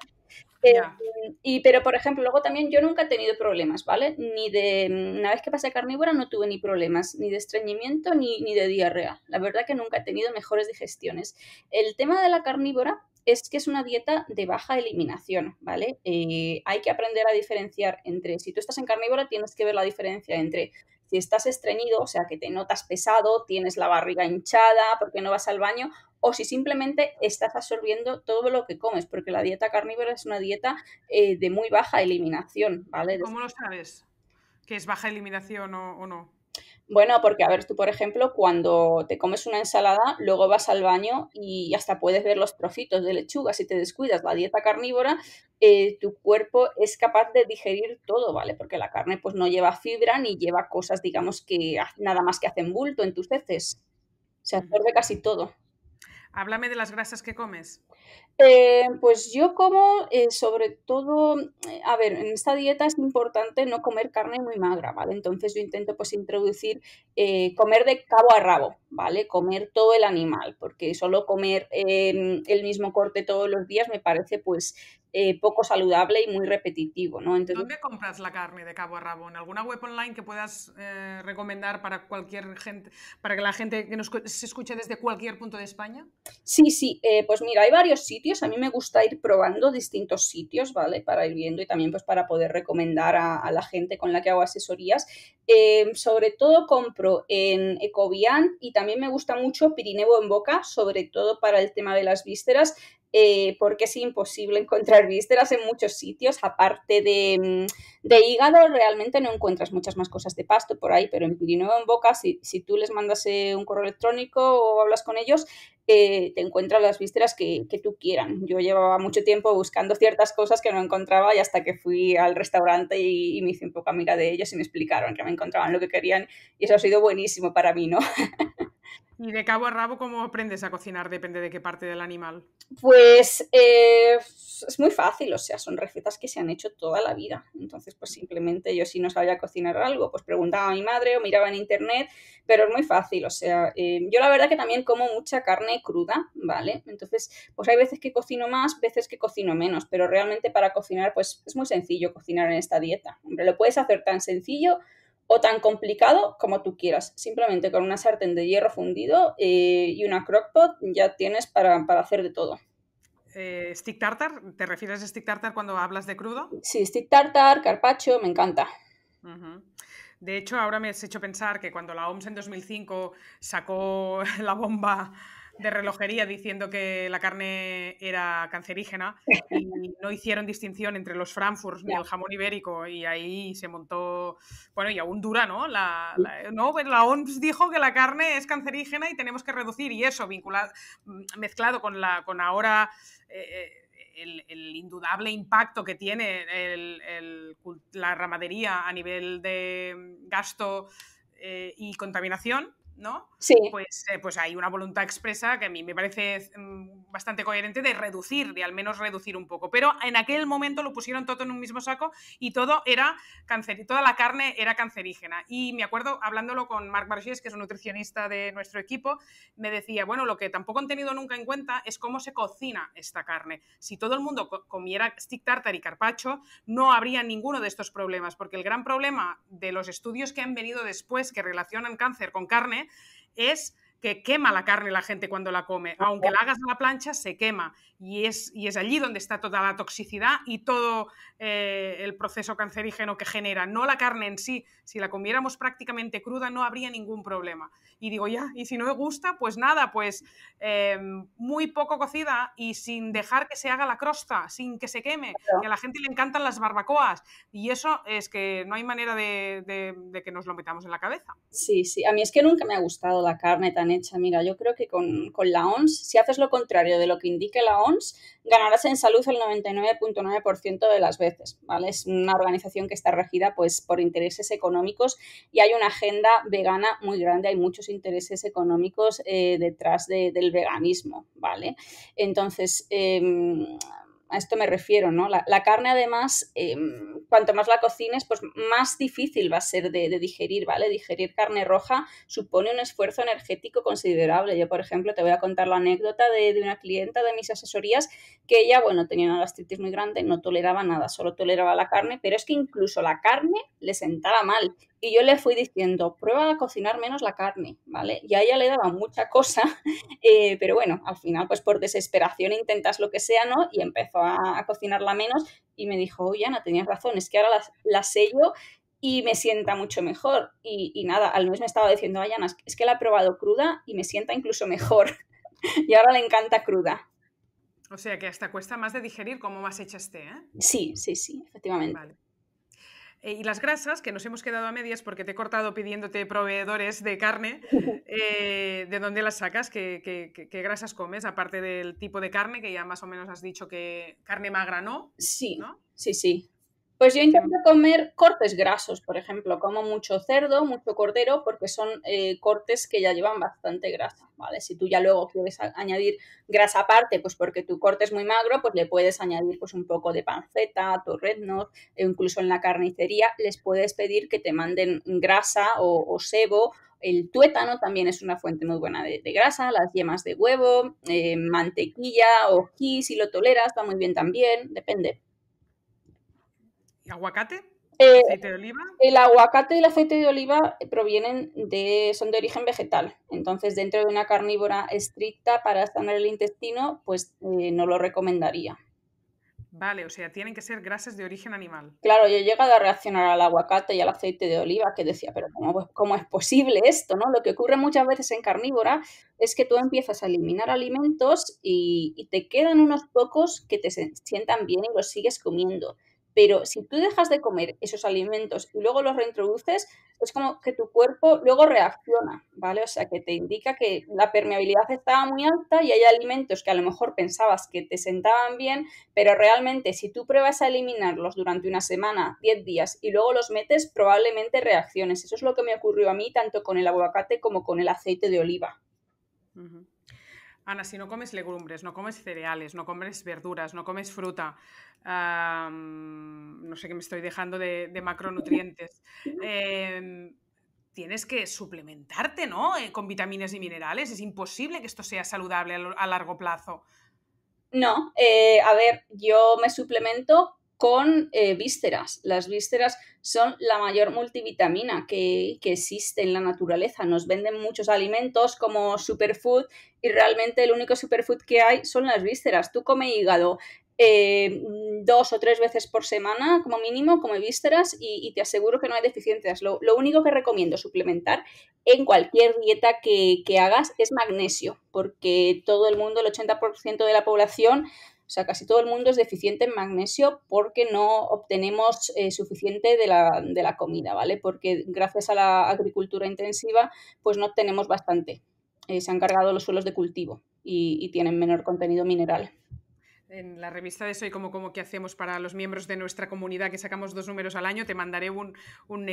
Eh, y, pero, por ejemplo, luego también yo nunca he tenido problemas, ¿vale? Ni de, mm, una vez que pasé carnívora no tuve ni problemas, ni de estreñimiento, ni, de diarrea. La verdad que nunca he tenido mejores digestiones. El tema de la carnívora es que es una dieta de baja eliminación, ¿vale? Eh, hay que aprender a diferenciar entre, si tú estás en carnívora, tienes que ver la diferencia entre si estás estreñido, o sea, que te notas pesado, tienes la barriga hinchada porque no vas al baño, o si simplemente estás absorbiendo todo lo que comes, porque la dieta carnívora es una dieta eh, de muy baja eliminación, ¿vale? ¿Cómo lo sabes? ¿Que es baja eliminación o no? Bueno, porque a ver, tú por ejemplo, cuando te comes una ensalada, luego vas al baño y hasta puedes ver los profitos de lechuga. Si te descuidas la dieta carnívora, eh, tu cuerpo es capaz de digerir todo, ¿vale? Porque la carne pues no lleva fibra ni lleva cosas, digamos, que nada más que hacen bulto en tus heces. Se absorbe casi todo. Háblame de las grasas que comes. Eh, pues yo como eh, sobre todo, eh, a ver, en esta dieta es importante no comer carne muy magra, ¿vale? Entonces yo intento pues introducir comer de cabo a rabo, ¿vale? Comer todo el animal, porque solo comer el mismo corte todos los días me parece pues eh, poco saludable y muy repetitivo. ¿no? ¿Dónde compras la carne de cabo a rabo? alguna web online que puedas eh, recomendar para cualquier gente, para que la gente que nos se escuche desde cualquier punto de España? Sí, sí, eh, pues mira, hay varios sitios. A mí me gusta ir probando distintos sitios, ¿vale? Para ir viendo y también pues para poder recomendar a, a la gente con la que hago asesorías. Em, sobre todo compro en Ecovian y también me gusta mucho Pirineo en Boca, sobre todo para el tema de las vísceras. Eh, porque es imposible encontrar vísceras en muchos sitios. Aparte de, mm, de, hígado, realmente no encuentras muchas más cosas de pasto por ahí, pero en Pirineo en Boca, si, si tú les mandas eh, un correo electrónico o hablas con ellos, eh, te encuentras las vísceras que, que, tú quieran. Yo llevaba mucho tiempo buscando ciertas cosas que no encontraba y hasta que fui al restaurante y, me hice un poco mira de ellos y me explicaron que me encontraban lo que querían y eso ha sido buenísimo para mí, ¿no? *laughs* ¿Y de cabo a rabo cómo aprendes a cocinar? Depende de qué parte del animal. Pues eh, es muy fácil, o sea, son recetas que se han hecho toda la vida. Entonces, pues simplemente yo si no sabía cocinar algo, pues preguntaba a mi madre o miraba en internet, pero es muy fácil, o sea, eh, yo la verdad que también como mucha carne cruda, ¿vale? Entonces, pues hay veces que cocino más, veces que cocino menos, pero realmente para cocinar, pues es muy sencillo cocinar en esta dieta. Hombre, lo puedes hacer tan sencillo o tan complicado como tú quieras. Simplemente con una sartén de hierro fundido eh, y una crockpot ya tienes para, para hacer de todo. Eh, ¿Stick tartar? ¿Te refieres a stick tartar cuando hablas de crudo? Sí, stick tartar, carpaccio, me encanta. De hecho, ahora me has hecho pensar que cuando la OMS en 2005 sacó *laughs* la bomba de relojería diciendo que la carne era cancerígena y *laughs* no hicieron distinción entre los frankfurts ni el jamón ibérico y ahí se montó, bueno, y aún dura, ¿no? La, no, la OMS dijo que la carne es cancerígena y tenemos que reducir y eso vinculado, mm, mezclado con, la, con ahora... Eh, eh, el, indudable impacto que tiene la ramadería a nivel de mm, gasto eh, y contaminación, ¿no? Sí. Pues, eh, pues hay una voluntad expresa que a mí me parece mm, bastante coherente de reducir, de al menos reducir un poco. Pero en aquel momento lo pusieron todo en un mismo saco y todo era y toda la carne era cancerígena. Y me acuerdo hablándolo con Marc Marchés que es un nutricionista de nuestro equipo, me decía, bueno, lo que tampoco han tenido nunca en cuenta es cómo se cocina esta carne. Si todo el mundo comiera stick tartar y carpacho, no habría ninguno de estos problemas, porque el gran problema de los estudios que han venido después que relacionan cáncer con carne es que quema la carne la gente cuando la come. Aunque la hagas a la plancha, se quema. Y es, y es allí donde está toda la toxicidad y todo eh, el proceso cancerígeno que genera. No la carne en sí. Si la comiéramos prácticamente cruda, no habría ningún problema. Y digo, ya, y si no me gusta, pues nada, pues em, muy poco cocida y sin dejar que se haga la crosta, sin que se queme. a la gente le encantan las barbacoas. Y eso es que no hay manera de, de que nos lo metamos en la cabeza. Sí, sí. A mí es que nunca me ha gustado la carne tan hecha. Mira, yo creo que con, la ONS si haces lo contrario de lo que indique la ONS ganarás en salud el 99.9% de las veces, ¿vale? Es una organización que está regida pues por intereses económicos y hay una agenda vegana muy grande, hay muchos intereses económicos eh, detrás del veganismo, ¿vale? Entonces, em, a esto me refiero, ¿no? La, carne, además, em, cuanto más la cocines, pues más difícil va a ser de, digerir, ¿vale? Digerir carne roja supone un esfuerzo energético considerable. Yo, por ejemplo, te voy a contar la anécdota de, de una clienta de mis asesorías que ella, bueno, tenía una gastritis muy grande, no toleraba nada, solo toleraba la carne, pero es que incluso la carne le sentaba mal y yo le fui diciendo, prueba a cocinar menos la carne, ¿vale? Y a ella le daba mucha cosa, *laughs* eh, pero bueno, al final, pues por desesperación intentas lo que sea, ¿no? Y empezó a, cocinarla menos y me dijo, oye, Ana, tenías razón, es que ahora la, la sello y me sienta mucho mejor. Y, nada, al mes me estaba diciendo, ay, Ana, es que la he probado cruda y me sienta incluso mejor. *laughs* y ahora le encanta cruda. O sea que hasta cuesta más de digerir cómo más hecha este, ¿eh? Sí, sí, sí, efectivamente. Vale. Eh, y las grasas, que nos hemos quedado a medias porque te he cortado pidiéndote proveedores de carne, *laughs* eh, ¿de dónde las sacas? ¿Qué, grasas comes? Aparte del tipo de carne, que ya más o menos has dicho que carne magra no. Sí, ¿no? sí, sí. Pues yo intento comer cortes grasos, por ejemplo, como mucho cerdo, mucho cordero, porque son eh, cortes que ya llevan bastante grasa, ¿vale? Si tú ya luego quieres añadir grasa aparte, pues porque tu corte es muy magro, pues le puedes añadir pues un poco de panceta, torreznos, e incluso en la carnicería les puedes pedir que te manden grasa o, sebo el tuétano también es una fuente muy buena de, grasa, las yemas de huevo, eh, mantequilla o ghee, si lo toleras, va muy bien también, depende. ¿Aguacate? Eh, ¿Aceite de oliva? El aguacate y el aceite de oliva eh, provienen de, son de origen vegetal. Entonces, dentro de una carnívora estricta para sanar el intestino, pues eh, no lo recomendaría. Vale, o sea, tienen que ser grasas de origen animal. Claro, yo he llegado a reaccionar al aguacate y al aceite de oliva, que decía, pero ¿cómo, es posible esto? ¿no? Lo que ocurre muchas veces en carnívora es que tú empiezas a eliminar alimentos y te quedan unos pocos que te sientan bien y los sigues comiendo. Pero si tú dejas de comer esos alimentos y luego los reintroduces, es como que tu cuerpo luego reacciona, ¿vale? O sea, que te indica que la permeabilidad estaba muy alta y hay alimentos que a lo mejor pensabas que te sentaban bien, pero realmente si tú pruebas a eliminarlos durante una semana, 10 días y luego los metes, probablemente reacciones. Eso es lo que me ocurrió a mí tanto con el aguacate como con el aceite de oliva. Ana, si no comes legumbres, no comes cereales, no comes verduras, no comes fruta, no sé qué me estoy dejando de, macronutrientes. Em, tienes que suplementarte, ¿no? Eh, con vitaminas y minerales. Es imposible que esto sea saludable a, largo plazo. No, eh, a ver, yo me suplemento con eh, vísceras. Las vísceras son la mayor multivitamina que, que existe en la naturaleza. Nos venden muchos alimentos como superfood y realmente el único superfood que hay son las vísceras. Tú come hígado, eh, dos o tres veces por semana, como mínimo, como vísceras, y, te aseguro que no hay deficiencias. Lo, único que recomiendo suplementar en cualquier dieta que, hagas es magnesio, porque todo el mundo, el 80% de la población, o sea, casi todo el mundo es deficiente en magnesio porque no obtenemos eh, suficiente de la, comida, ¿vale? Porque gracias a la agricultura intensiva, pues no tenemos bastante. Eh, se han cargado los suelos de cultivo y tienen menor contenido mineral en la revista de Soy como como que hacemos para los miembros de nuestra comunidad que sacamos dos números al año, te mandaré un, un,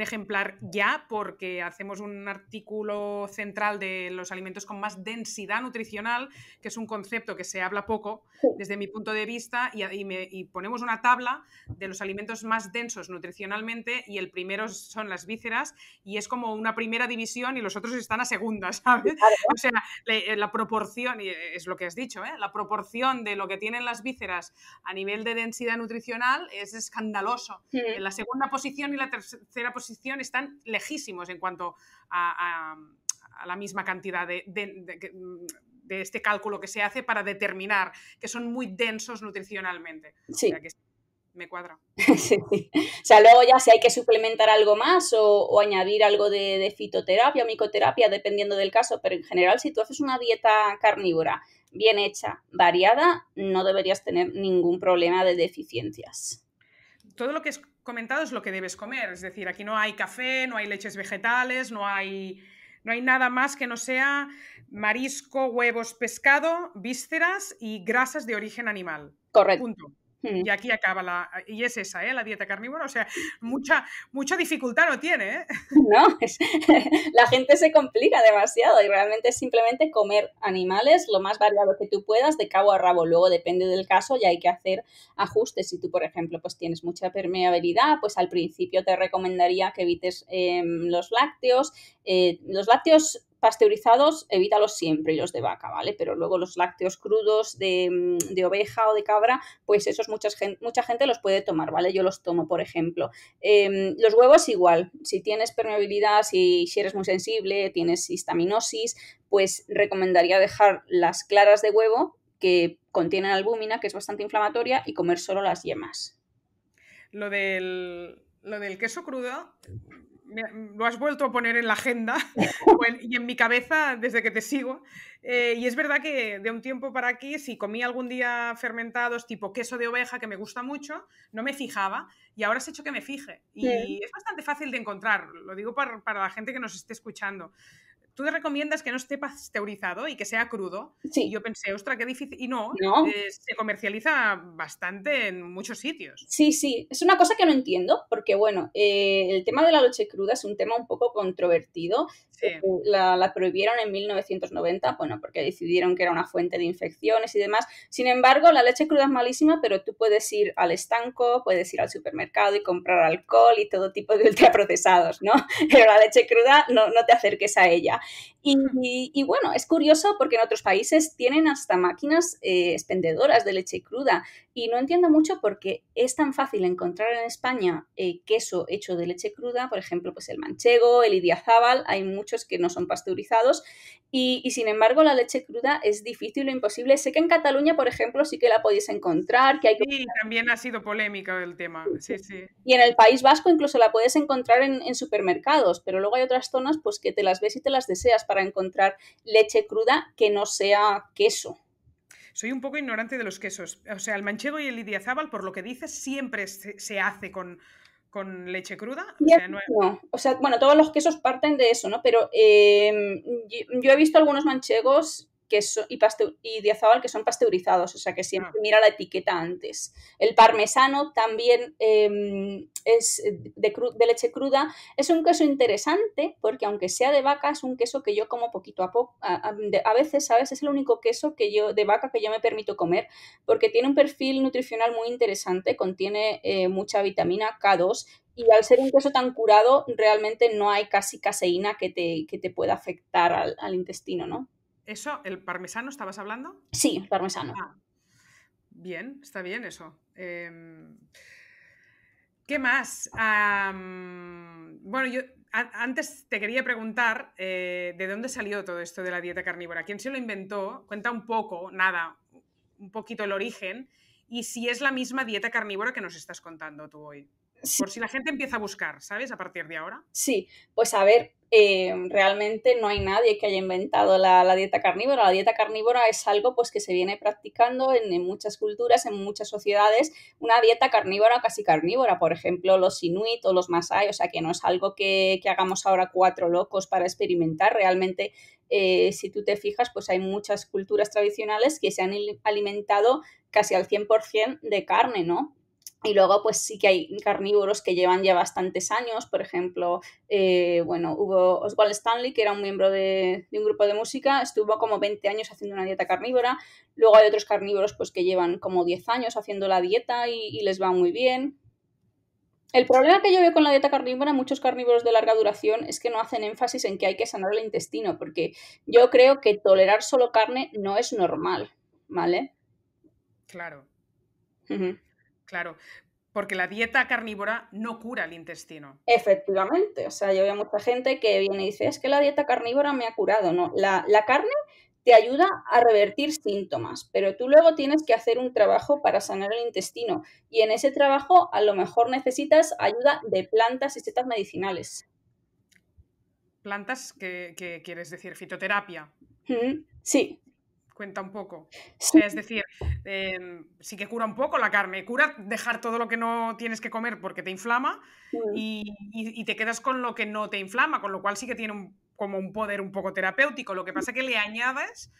ejemplar ya porque hacemos un artículo central de los alimentos con más densidad nutricional, que es un concepto que se habla poco desde mi punto de vista y, ponemos una tabla de los alimentos más densos nutricionalmente y el primero son las vísceras y es como una primera división y los otros están a segunda, *laughs* ¿sabes? O sea, eh, la, proporción, y eh, es lo que has dicho, ¿eh? la proporción de lo que tienen las vísceras a nivel de densidad nutricional es escandaloso. En la segunda posición y la tercera posición están lejísimos en cuanto a, la misma cantidad de, este cálculo que se hace para determinar que son muy densos nutricionalmente. Sí. me cuadra. *laughs* O sea, luego ya si hay que suplementar algo más o, añadir algo de, de, fitoterapia o micoterapia, dependiendo del caso, pero en general si tú haces una dieta carnívora bien hecha, variada, no deberías tener ningún problema de deficiencias. Todo lo que has comentado es lo que debes comer, es decir, aquí no hay café, no hay leches vegetales, no hay, nada más que no sea marisco, huevos, pescado, vísceras y grasas de origen animal. Correcto. Hmm. Y aquí acaba la. Y es esa, ¿eh? La dieta carnívora. O sea, mucha, mucha dificultad no tiene, ¿eh? *laughs* No, *laughs* la gente se complica demasiado y realmente es simplemente comer animales lo más variado que tú puedas, de cabo a rabo. Luego depende del caso y hay que hacer ajustes. Si tú, por ejemplo, pues tienes mucha permeabilidad, pues al principio te recomendaría que evites em, los lácteos. Eh, los lácteos pasteurizados, evítalos siempre y los de vaca, ¿vale? Pero luego los lácteos crudos de, mm, de oveja o de cabra, pues esos mucha gente, mucha gente los puede tomar, ¿vale? Yo los tomo, por ejemplo. Em, los huevos igual, si tienes permeabilidad, si, si eres muy sensible, tienes histaminosis, pues recomendaría dejar las claras de huevo que contienen albúmina, que es bastante inflamatoria, y comer solo las yemas. Lo del, lo del queso crudo, Mm, lo has vuelto a poner en la agenda *laughs* y en mi cabeza desde que te sigo. Eh, y es verdad que de un tiempo para aquí, si comía algún día fermentados tipo queso de oveja, que me gusta mucho, no me fijaba y ahora has hecho que me fije. Y es bastante fácil de encontrar, lo digo para, para la gente que nos esté escuchando tú recomiendas que no esté pasteurizado y que sea crudo. Sí. Y yo pensé, ostra, qué difícil. Y no, eh, se comercializa bastante en muchos sitios. Sí, sí, es una cosa que no entiendo, porque bueno, eh, el tema de la leche cruda es un tema un poco controvertido. La, prohibieron en 1990, bueno, porque decidieron que era una fuente de infecciones y demás. Sin embargo, la leche cruda es malísima, pero tú puedes ir al estanco, puedes ir al supermercado y comprar alcohol y todo tipo de *laughs* ultraprocesados, ¿no? *laughs* Pero la leche cruda no, te acerques a ella. Y, bueno, es curioso porque en otros países tienen hasta máquinas eh, expendedoras de leche cruda y no entiendo mucho porque es tan fácil encontrar en España eh, queso hecho de leche cruda, por ejemplo, pues el manchego, el idiazábal, hay muchos que no son pasteurizados y, sin embargo la leche cruda es difícil o imposible. Sé que en Cataluña, por ejemplo, sí que la podéis encontrar. Que hay Sí, también ha sido polémica el tema. Y en el País Vasco incluso la puedes encontrar en, supermercados, pero luego hay otras zonas pues que te las ves y te las deseas para encontrar leche cruda que no sea queso soy un poco ignorante de los quesos. O sea, el manchego y el Idiazábal, por lo que dices, siempre se hace con, con leche cruda? no, o sea, bueno, todos los quesos parten de eso, ¿no? Pero em, yo, he visto algunos manchegos que y, pasteur, y diazabal que son pasteurizados, o sea que siempre ah. mira la etiqueta antes. El parmesano también em, es de, leche cruda. Es un queso interesante porque aunque sea de vaca, es un queso que yo como poquito a poco. A, veces, ¿sabes? Es el único queso que yo de vaca que yo me permito comer porque tiene un perfil nutricional muy interesante, contiene eh, mucha vitamina K2 y al ser un queso tan curado, realmente no hay casi caseína que te, pueda afectar al intestino, ¿no? ¿Eso, el parmesano, estabas hablando? Sí, parmesano. Ah. bien, está bien eso. Em, ¿Qué más? bueno, yo antes te quería preguntar eh, de dónde salió todo esto de la dieta carnívora. ¿Quién se lo inventó? Cuenta un poco, nada, un poquito el origen y si es la misma dieta carnívora que nos estás contando tú hoy. Por si la gente empieza a buscar, ¿sabes? A partir de ahora. Sí, pues a ver, eh, realmente no hay nadie que haya inventado la, dieta carnívora. La dieta carnívora es algo pues, que se viene practicando en, muchas culturas, en muchas sociedades, una dieta carnívora o casi carnívora, por ejemplo, los inuit o los masai, o sea que no es algo que, hagamos ahora cuatro locos para experimentar. Realmente, eh, si tú te fijas, pues hay muchas culturas tradicionales que se han alimentado casi al 100% de carne, ¿no? Y luego, pues sí que hay carnívoros que llevan ya bastantes años. Por ejemplo, eh, bueno, hubo Oswald Stanley, que era un miembro de, un grupo de música, estuvo como 20 años haciendo una dieta carnívora. Luego hay otros carnívoros pues que llevan como 10 años haciendo la dieta y, les va muy bien. El problema que yo veo con la dieta carnívora, muchos carnívoros de larga duración, es que no hacen énfasis en que hay que sanar el intestino, porque yo creo que tolerar solo carne no es normal, ¿vale? Claro. Claro, porque la dieta carnívora no cura el intestino. Efectivamente, o sea, yo veo mucha gente que viene y dice, es que la dieta carnívora me ha curado, ¿no? La, la carne te ayuda a revertir síntomas, pero tú luego tienes que hacer un trabajo para sanar el intestino y en ese trabajo a lo mejor necesitas ayuda de plantas y setas medicinales. Plantas que, que quieres decir fitoterapia. Sí, Cuenta un poco. Es decir, em, sí que cura un poco la carne. Cura dejar todo lo que no tienes que comer porque te inflama mm. y, te quedas con lo que no te inflama, con lo cual sí que tiene como un poder un poco terapéutico. Lo que pasa es que le añades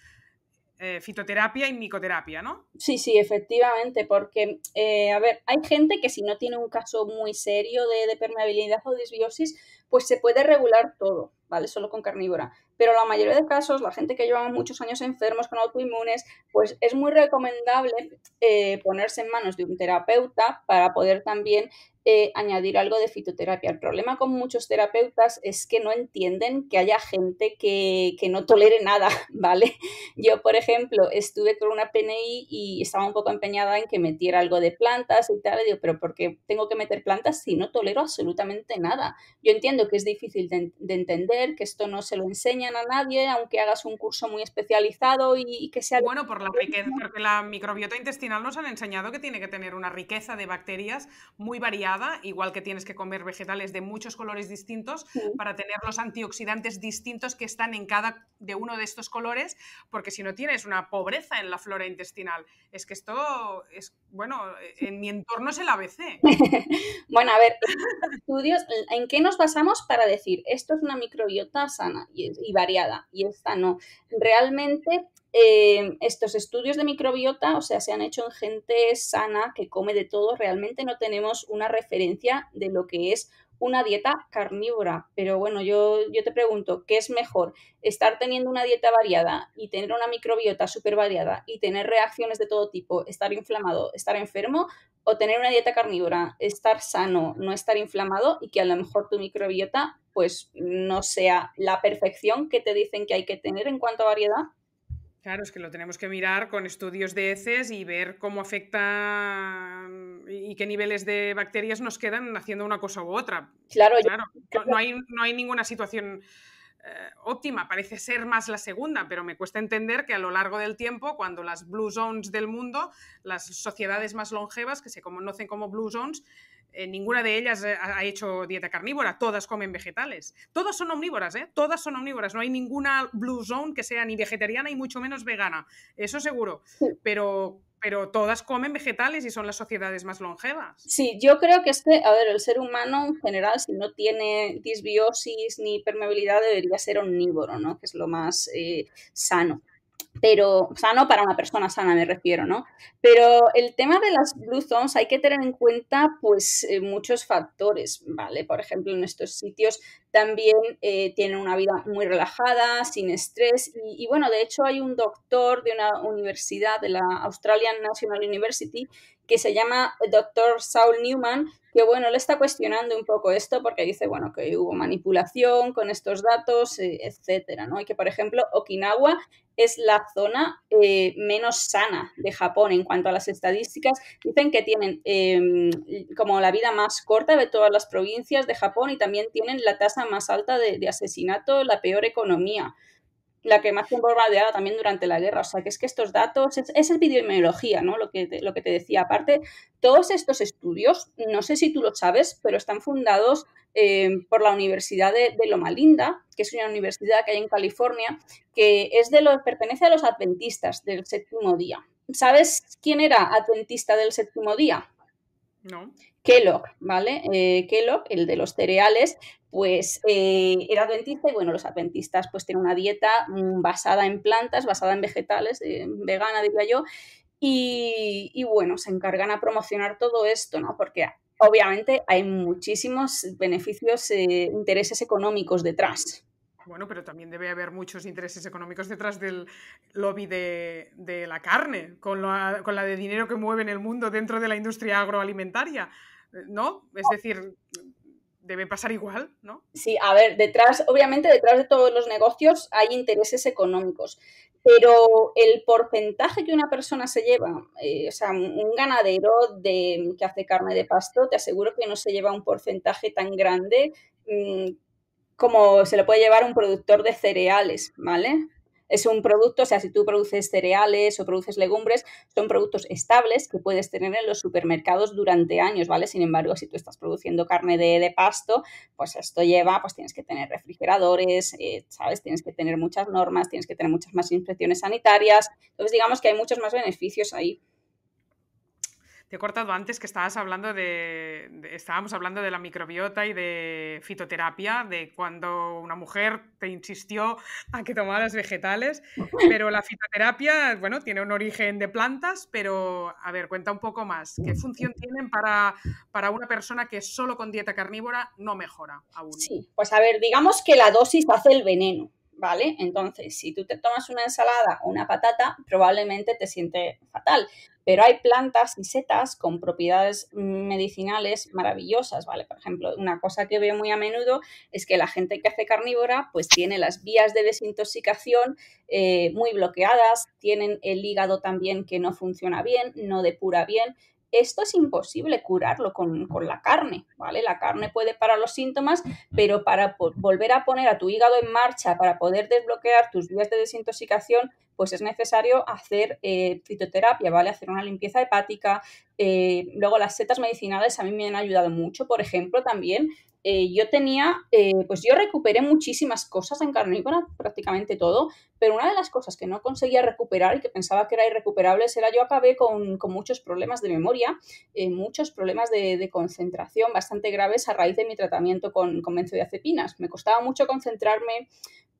eh, fitoterapia y micoterapia, ¿no? Sí, sí, efectivamente, porque, eh, a ver, hay gente que si no tiene un caso muy serio de, de permeabilidad o disbiosis, pues se puede regular todo, ¿vale? Solo con carnívora. Pero la mayoría de casos, la gente que lleva muchos años enfermos con autoinmunes, pues es muy recomendable eh, ponerse en manos de un terapeuta para poder también eh, añadir algo de fitoterapia. El problema con muchos terapeutas es que no entienden que haya gente que, que no tolere nada, *laughs* ¿vale? Yo, por ejemplo, estuve con una PNI y estaba un poco empeñada en que metiera algo de plantas y tal, y digo, pero ¿por qué tengo que meter plantas si no tolero absolutamente nada? Yo entiendo que es difícil de, entender, que esto no se lo enseñan a nadie, aunque hagas un curso muy especializado y, que sea... Bueno, por la porque la microbiota intestinal nos han enseñado que tiene que tener una riqueza de bacterias muy variada, igual que tienes que comer vegetales de muchos colores distintos para tener los antioxidantes distintos que están en cada de uno de estos colores, porque si no tienes una pobreza en la flora intestinal, es que esto es bueno, e-, en mi entorno es el ABC. *laughs* bueno, a ver, estudios, ¿en qué nos basamos para decir esto es una microbiota sana y, variada y esta no? Realmente eh, estos estudios de microbiota, o sea, se han hecho en gente sana que come de todo, realmente no tenemos una referencia de lo que es una dieta carnívora. Pero bueno, yo, yo te pregunto, ¿qué es mejor? ¿Estar teniendo una dieta variada y tener una microbiota súper variada y tener reacciones de todo tipo, estar inflamado, estar enfermo? ¿O tener una dieta carnívora, estar sano, no estar inflamado y que a lo mejor tu microbiota pues no sea la perfección que te dicen que hay que tener en cuanto a variedad, Claro, es que lo tenemos que mirar con estudios de heces y ver cómo afecta mm, y qué niveles de bacterias nos quedan haciendo una cosa u otra. Claro, claro. No, hay, no hay ninguna situación eh, óptima, parece ser más la segunda, pero me cuesta entender que a lo largo del tiempo, cuando las blue zones del mundo, las sociedades más longevas, que se conocen como blue zones, eh, ninguna de ellas eh, ha, hecho dieta carnívora, todas comen vegetales. Todas son omnívoras, ¿eh? Todas son omnívoras. No hay ninguna Blue Zone que sea ni vegetariana y mucho menos vegana, eso seguro. Pero, pero todas comen vegetales y son las sociedades más longevas. Sí, yo creo que este, a ver, el ser humano en general, si no tiene disbiosis ni permeabilidad, debería ser omnívoro, ¿no? Que es lo más eh, sano pero sano para una persona sana me refiero, ¿no? Pero el tema de las Blue Zones hay que tener en cuenta pues eh, muchos factores, ¿vale? Por ejemplo, en estos sitios también eh, tienen una vida muy relajada, sin estrés y, bueno, de hecho hay un doctor de una universidad, de la Australian National University, que se llama doctor Saul Newman, que bueno, le está cuestionando un poco esto porque dice, bueno, que hubo manipulación con estos datos, eh, etcétera, ¿no? Y que, por ejemplo, Okinawa es la zona eh, menos sana de Japón en cuanto a las estadísticas. Dicen que tienen em, como la vida más corta de todas las provincias de Japón y también tienen la tasa más alta de asesinato, la peor economía la que más tiempo también durante la guerra. O sea, que es que estos datos, es, es epidemiología, ¿no? Lo que, te, lo que te decía. Aparte, todos estos estudios, no sé si tú lo sabes, pero están fundados eh, por la Universidad de, Loma Linda, que es una universidad que hay en California, que es de lo pertenece a los adventistas del séptimo día. ¿Sabes quién era adventista del séptimo día? No. Kellogg, ¿vale? Eh, Kellogg, el de los cereales, pues eh, era adventista y bueno, los adventistas pues tienen una dieta mm, basada en plantas, basada en vegetales, eh, vegana diría yo, y, bueno, se encargan a promocionar todo esto, ¿no? Porque obviamente hay muchísimos beneficios, e intereses económicos detrás. Bueno, pero también debe haber muchos intereses económicos detrás del lobby de, la carne, con la, con la de dinero que mueve en el mundo dentro de la industria agroalimentaria. ¿no? Es oh. decir, debe pasar igual, ¿no? Sí, a ver, detrás, obviamente detrás de todos los negocios hay intereses económicos, pero el porcentaje que una persona se lleva, eh, o sea, un ganadero de, que hace carne de pasto, te aseguro que no se lleva un porcentaje tan grande mm, como se lo puede llevar un productor de cereales, ¿vale? Es un producto, o sea, si tú produces cereales o produces legumbres, son productos estables que puedes tener en los supermercados durante años, ¿vale? Sin embargo, si tú estás produciendo carne de, de pasto, pues esto lleva, pues tienes que tener refrigeradores, eh, ¿sabes? Tienes que tener muchas normas, tienes que tener muchas más inspecciones sanitarias. Entonces, digamos que hay muchos más beneficios ahí. Te he cortado antes que estabas hablando de, estábamos hablando de la microbiota y de fitoterapia, de cuando una mujer te insistió a que tomaras vegetales, pero la fitoterapia, bueno, tiene un origen de plantas, pero a ver, cuenta un poco más. ¿Qué función tienen para, para una persona que solo con dieta carnívora no mejora aún? Sí, pues a ver, digamos que la dosis hace el veneno. ¿vale? Entonces, si tú te tomas una ensalada o una patata, probablemente te siente fatal. Pero hay plantas y setas con propiedades medicinales maravillosas, ¿vale? Por ejemplo, una cosa que veo muy a menudo es que la gente que hace carnívora, pues tiene las vías de desintoxicación eh, muy bloqueadas, tienen el hígado también que no funciona bien, no depura bien esto es imposible curarlo con, la carne, ¿vale? La carne puede parar los síntomas, pero para volver a poner a tu hígado en marcha, para poder desbloquear tus vías de desintoxicación, pues es necesario hacer eh, fitoterapia, ¿vale? Hacer una limpieza hepática. Eh, luego las setas medicinales a mí me han ayudado mucho, por ejemplo, también eh, yo tenía, eh, pues yo recuperé muchísimas cosas en carnívora, prácticamente todo, pero una de las cosas que no conseguía recuperar y que pensaba que era irrecuperable era yo acabé con, muchos problemas de memoria, eh, muchos problemas de, concentración bastante graves a raíz de mi tratamiento con, de benzodiazepinas. Me costaba mucho concentrarme.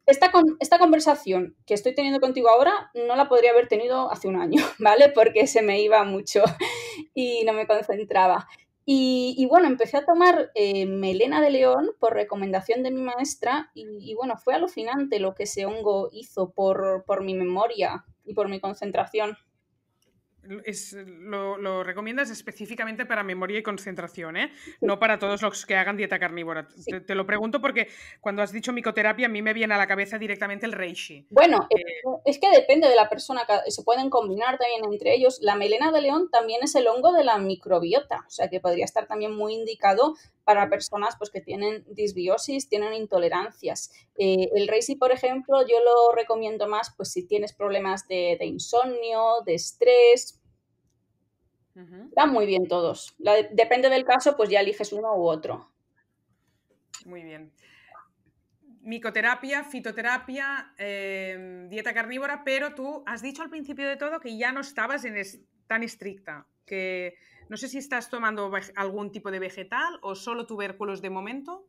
Esta, con, esta conversación que estoy teniendo contigo ahora no la podría haber tenido hace un año, *laughs* ¿vale? Porque se me iba mucho *laughs* y no me concentraba. Y, bueno, empecé a tomar eh, melena de león por recomendación de mi maestra y, bueno, fue alucinante lo que ese hongo hizo por, por mi memoria y por mi concentración lo, recomiendas específicamente para memoria y concentración, ¿eh? no para todos los que hagan dieta carnívora. Te, lo pregunto porque cuando has dicho micoterapia a mí me viene a la cabeza directamente el reishi. Bueno, es eh, que depende de la persona, se pueden combinar también entre ellos. La melena de león también es el hongo de la microbiota, o sea que podría estar también muy indicado para personas pues, que tienen disbiosis, tienen intolerancias. Eh, el Reishi, por ejemplo, yo lo recomiendo más pues, si tienes problemas de insomnio, de estrés, muy bien todos. depende del caso, pues ya eliges uno u otro. Muy bien. Micoterapia, fitoterapia, em, dieta carnívora, pero tú has dicho al principio de todo que ya no estabas tan estricta, que no sé si estás tomando algún tipo de vegetal o solo tubérculos de momento.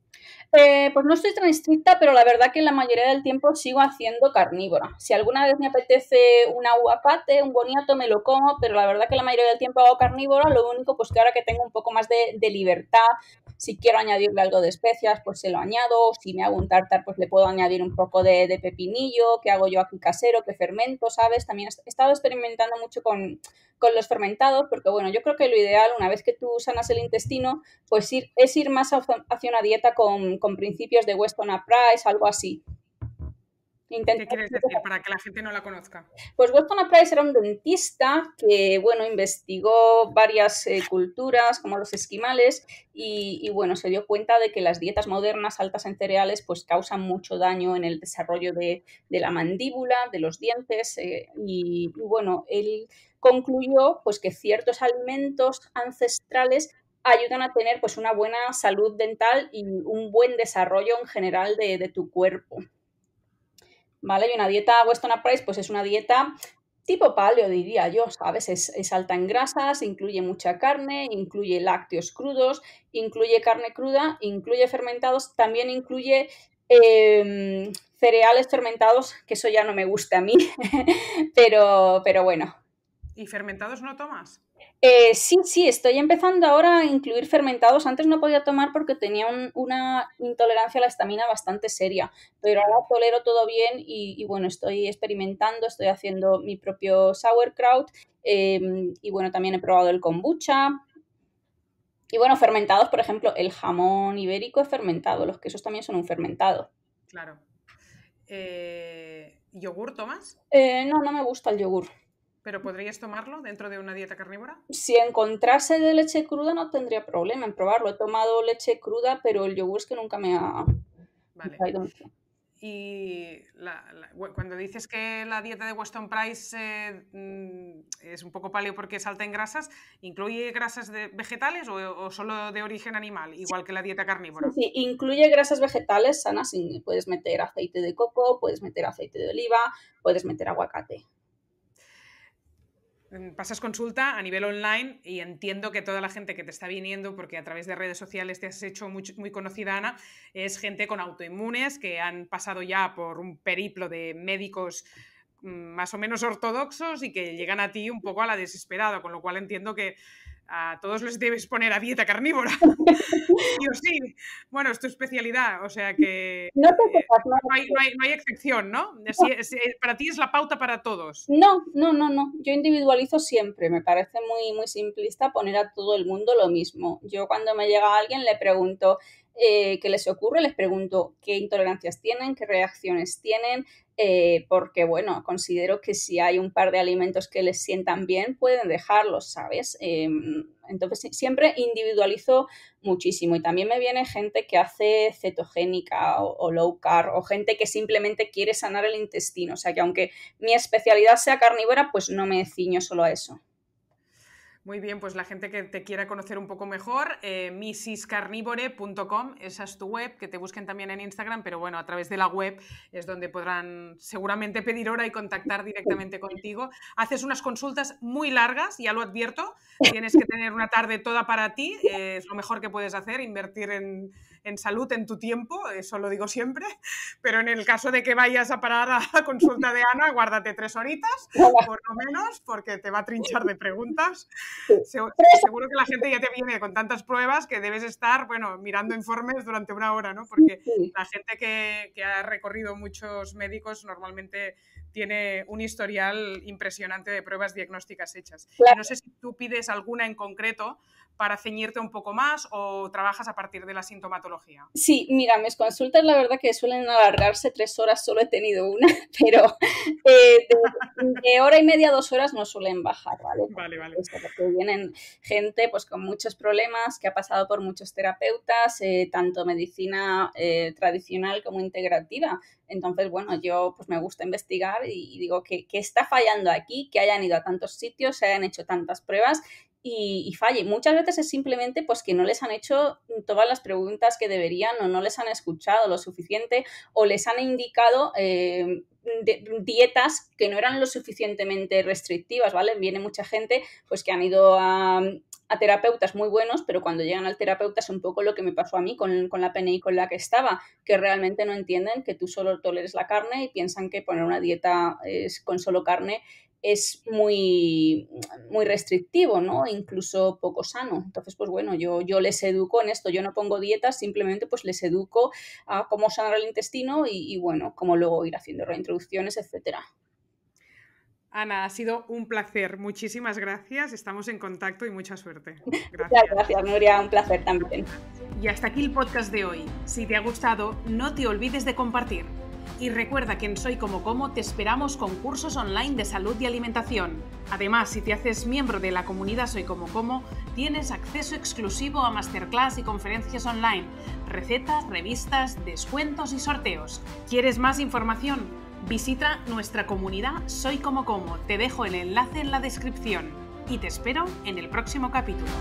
Eh, pues no estoy tan estricta, pero la verdad que la mayoría del tiempo sigo haciendo carnívora. Si alguna vez me apetece un aguacate, un boniato, me lo como, pero la verdad que la mayoría del tiempo hago carnívora. Lo único, pues que ahora que tengo un poco más de, libertad, si quiero añadirle algo de especias, pues se lo añado. Si me hago un tartar, pues le puedo añadir un poco de, pepinillo, que hago yo aquí casero, que fermento, ¿sabes? También he estado experimentando mucho con, los fermentados, porque bueno, yo creo que lo ideal, una vez que tú sanas el intestino, pues ir, es ir más hacia una dieta con, principios de Weston a Price, algo así. ¿Qué quieres decir para que la gente no la conozca? Pues Weston A. Price era un dentista que, bueno, investigó varias eh, culturas como los esquimales y, bueno, se dio cuenta de que las dietas modernas altas en cereales pues causan mucho daño en el desarrollo de, la mandíbula, de los dientes eh, y, y, bueno, él concluyó pues que ciertos alimentos ancestrales ayudan a tener pues una buena salud dental y un buen desarrollo en general de, tu cuerpo. ¿Vale? Y una dieta Weston Price pues es una dieta tipo paleo, diría yo, ¿sabes? Es, es, alta en grasas, incluye mucha carne, incluye lácteos crudos, incluye carne cruda, incluye fermentados, también incluye em, cereales fermentados, que eso ya no me gusta a mí, *laughs* pero, pero bueno. ¿Y fermentados no tomas? Eh, sí, sí, estoy empezando ahora a incluir fermentados. Antes no podía tomar porque tenía una intolerancia a la estamina bastante seria, pero ahora tolero todo bien y, bueno, estoy experimentando, estoy haciendo mi propio sauerkraut em, y bueno, también he probado el kombucha. Y bueno, fermentados, por ejemplo, el jamón ibérico es fermentado, los quesos también son un fermentado. Claro. Eh, ¿Yogur tomas? Eh, no, no me gusta el yogur. ¿Pero podrías tomarlo dentro de una dieta carnívora? Si encontrase de leche cruda no tendría problema en probarlo. He tomado leche cruda, pero el yogur es que nunca me ha... Vale. Y cuando dices que la dieta de Weston Price eh, mm, es un poco paleo porque salta en grasas, ¿incluye grasas de vegetales o, solo de origen animal, igual que la dieta carnívora? sí, incluye grasas vegetales sanas. Puedes meter aceite de coco, puedes meter aceite de oliva, puedes meter aguacate. Mm, pasas consulta a nivel online y entiendo que toda la gente que te está viniendo, porque a través de redes sociales te has hecho muy, conocida, Ana, es gente con autoinmunes que han pasado ya por un periplo de médicos mm, más o menos ortodoxos y que llegan a ti un poco a la desesperada, con lo cual entiendo que a todos les debes poner a dieta carnívora. Yo *laughs* sí. Bueno, es tu especialidad, o sea que no, hay, excepción, ¿no? Eh, para ti es la pauta para todos. No, no, no, no. Yo individualizo siempre. Me parece muy, muy simplista poner a todo el mundo lo mismo. Yo cuando me llega alguien le pregunto, eh, que les ocurre, les pregunto qué intolerancias tienen, qué reacciones tienen, eh, porque bueno, considero que si hay un par de alimentos que les sientan bien, pueden dejarlos, ¿sabes? Em, entonces siempre individualizo muchísimo y también me viene gente que hace cetogénica o, o, low carb o gente que simplemente quiere sanar el intestino, o sea que aunque mi especialidad sea carnívora, pues no me ciño solo a eso. Muy bien, pues la gente que te quiera conocer un poco mejor, eh, misiscarnivore.com, esa es tu web, que te busquen también en Instagram, pero bueno, a través de la web es donde podrán seguramente pedir hora y contactar directamente contigo. Haces unas consultas muy largas, ya lo advierto, tienes que tener una tarde toda para ti, eh, es lo mejor que puedes hacer, invertir en, en salud en tu tiempo, eso lo digo siempre, *laughs* pero en el caso de que vayas a parar a consulta de Ana, guárdate tres horitas, por lo menos, porque te va a trinchar de preguntas. Seguro que la gente ya te viene con tantas pruebas que debes estar, bueno, mirando informes durante una hora, ¿no? Porque la gente que, ha recorrido muchos médicos normalmente tiene un historial impresionante de pruebas diagnósticas hechas. no sé si tú pides alguna en concreto, para ceñirte un poco más o trabajas a partir de la sintomatología? Sí, mira, mis consultas la verdad que suelen alargarse tres horas, solo he tenido una, *laughs* pero eh, de, hora y media a dos horas no suelen bajar, ¿vale? Vale, vale. Porque vienen gente pues con muchos problemas, que ha pasado por muchos terapeutas, eh, tanto medicina eh, tradicional como integrativa. Entonces, bueno, yo pues me gusta investigar y, digo que, que está fallando aquí, que hayan ido a tantos sitios, se hayan hecho tantas pruebas y, falle. Muchas veces es simplemente pues que no les han hecho todas las preguntas que deberían o no les han escuchado lo suficiente o les han indicado eh, dietas que no eran lo suficientemente restrictivas, ¿vale? Viene mucha gente pues que han ido a, terapeutas muy buenos, pero cuando llegan al terapeuta es un poco lo que me pasó a mí con, con la PNI con la que estaba, que realmente no entienden que tú solo toleres la carne y piensan que poner una dieta es con solo carne es muy, muy restrictivo, ¿no? Incluso poco sano. Entonces, pues bueno, yo, yo les educo en esto, yo no pongo dietas, simplemente pues les educo a cómo sanar el intestino y, bueno, cómo luego ir haciendo reintroducciones, etcétera. Ana, ha sido un placer. Muchísimas gracias. Estamos en contacto y mucha suerte. *laughs* Gracias. Muchas gracias, Nuria. Un placer también. Y hasta aquí el podcast de hoy. Si te ha gustado, no te olvides de compartir. Y recuerda que en Soy Como Como te esperamos con cursos online de salud y alimentación. Además, si te haces miembro de la comunidad Soy Como Como, tienes acceso exclusivo a masterclass y conferencias online, recetas, revistas, descuentos y sorteos. ¿Quieres más información? Visita nuestra comunidad Soy Como Como. Te dejo el enlace en la descripción. Y te espero en el próximo capítulo.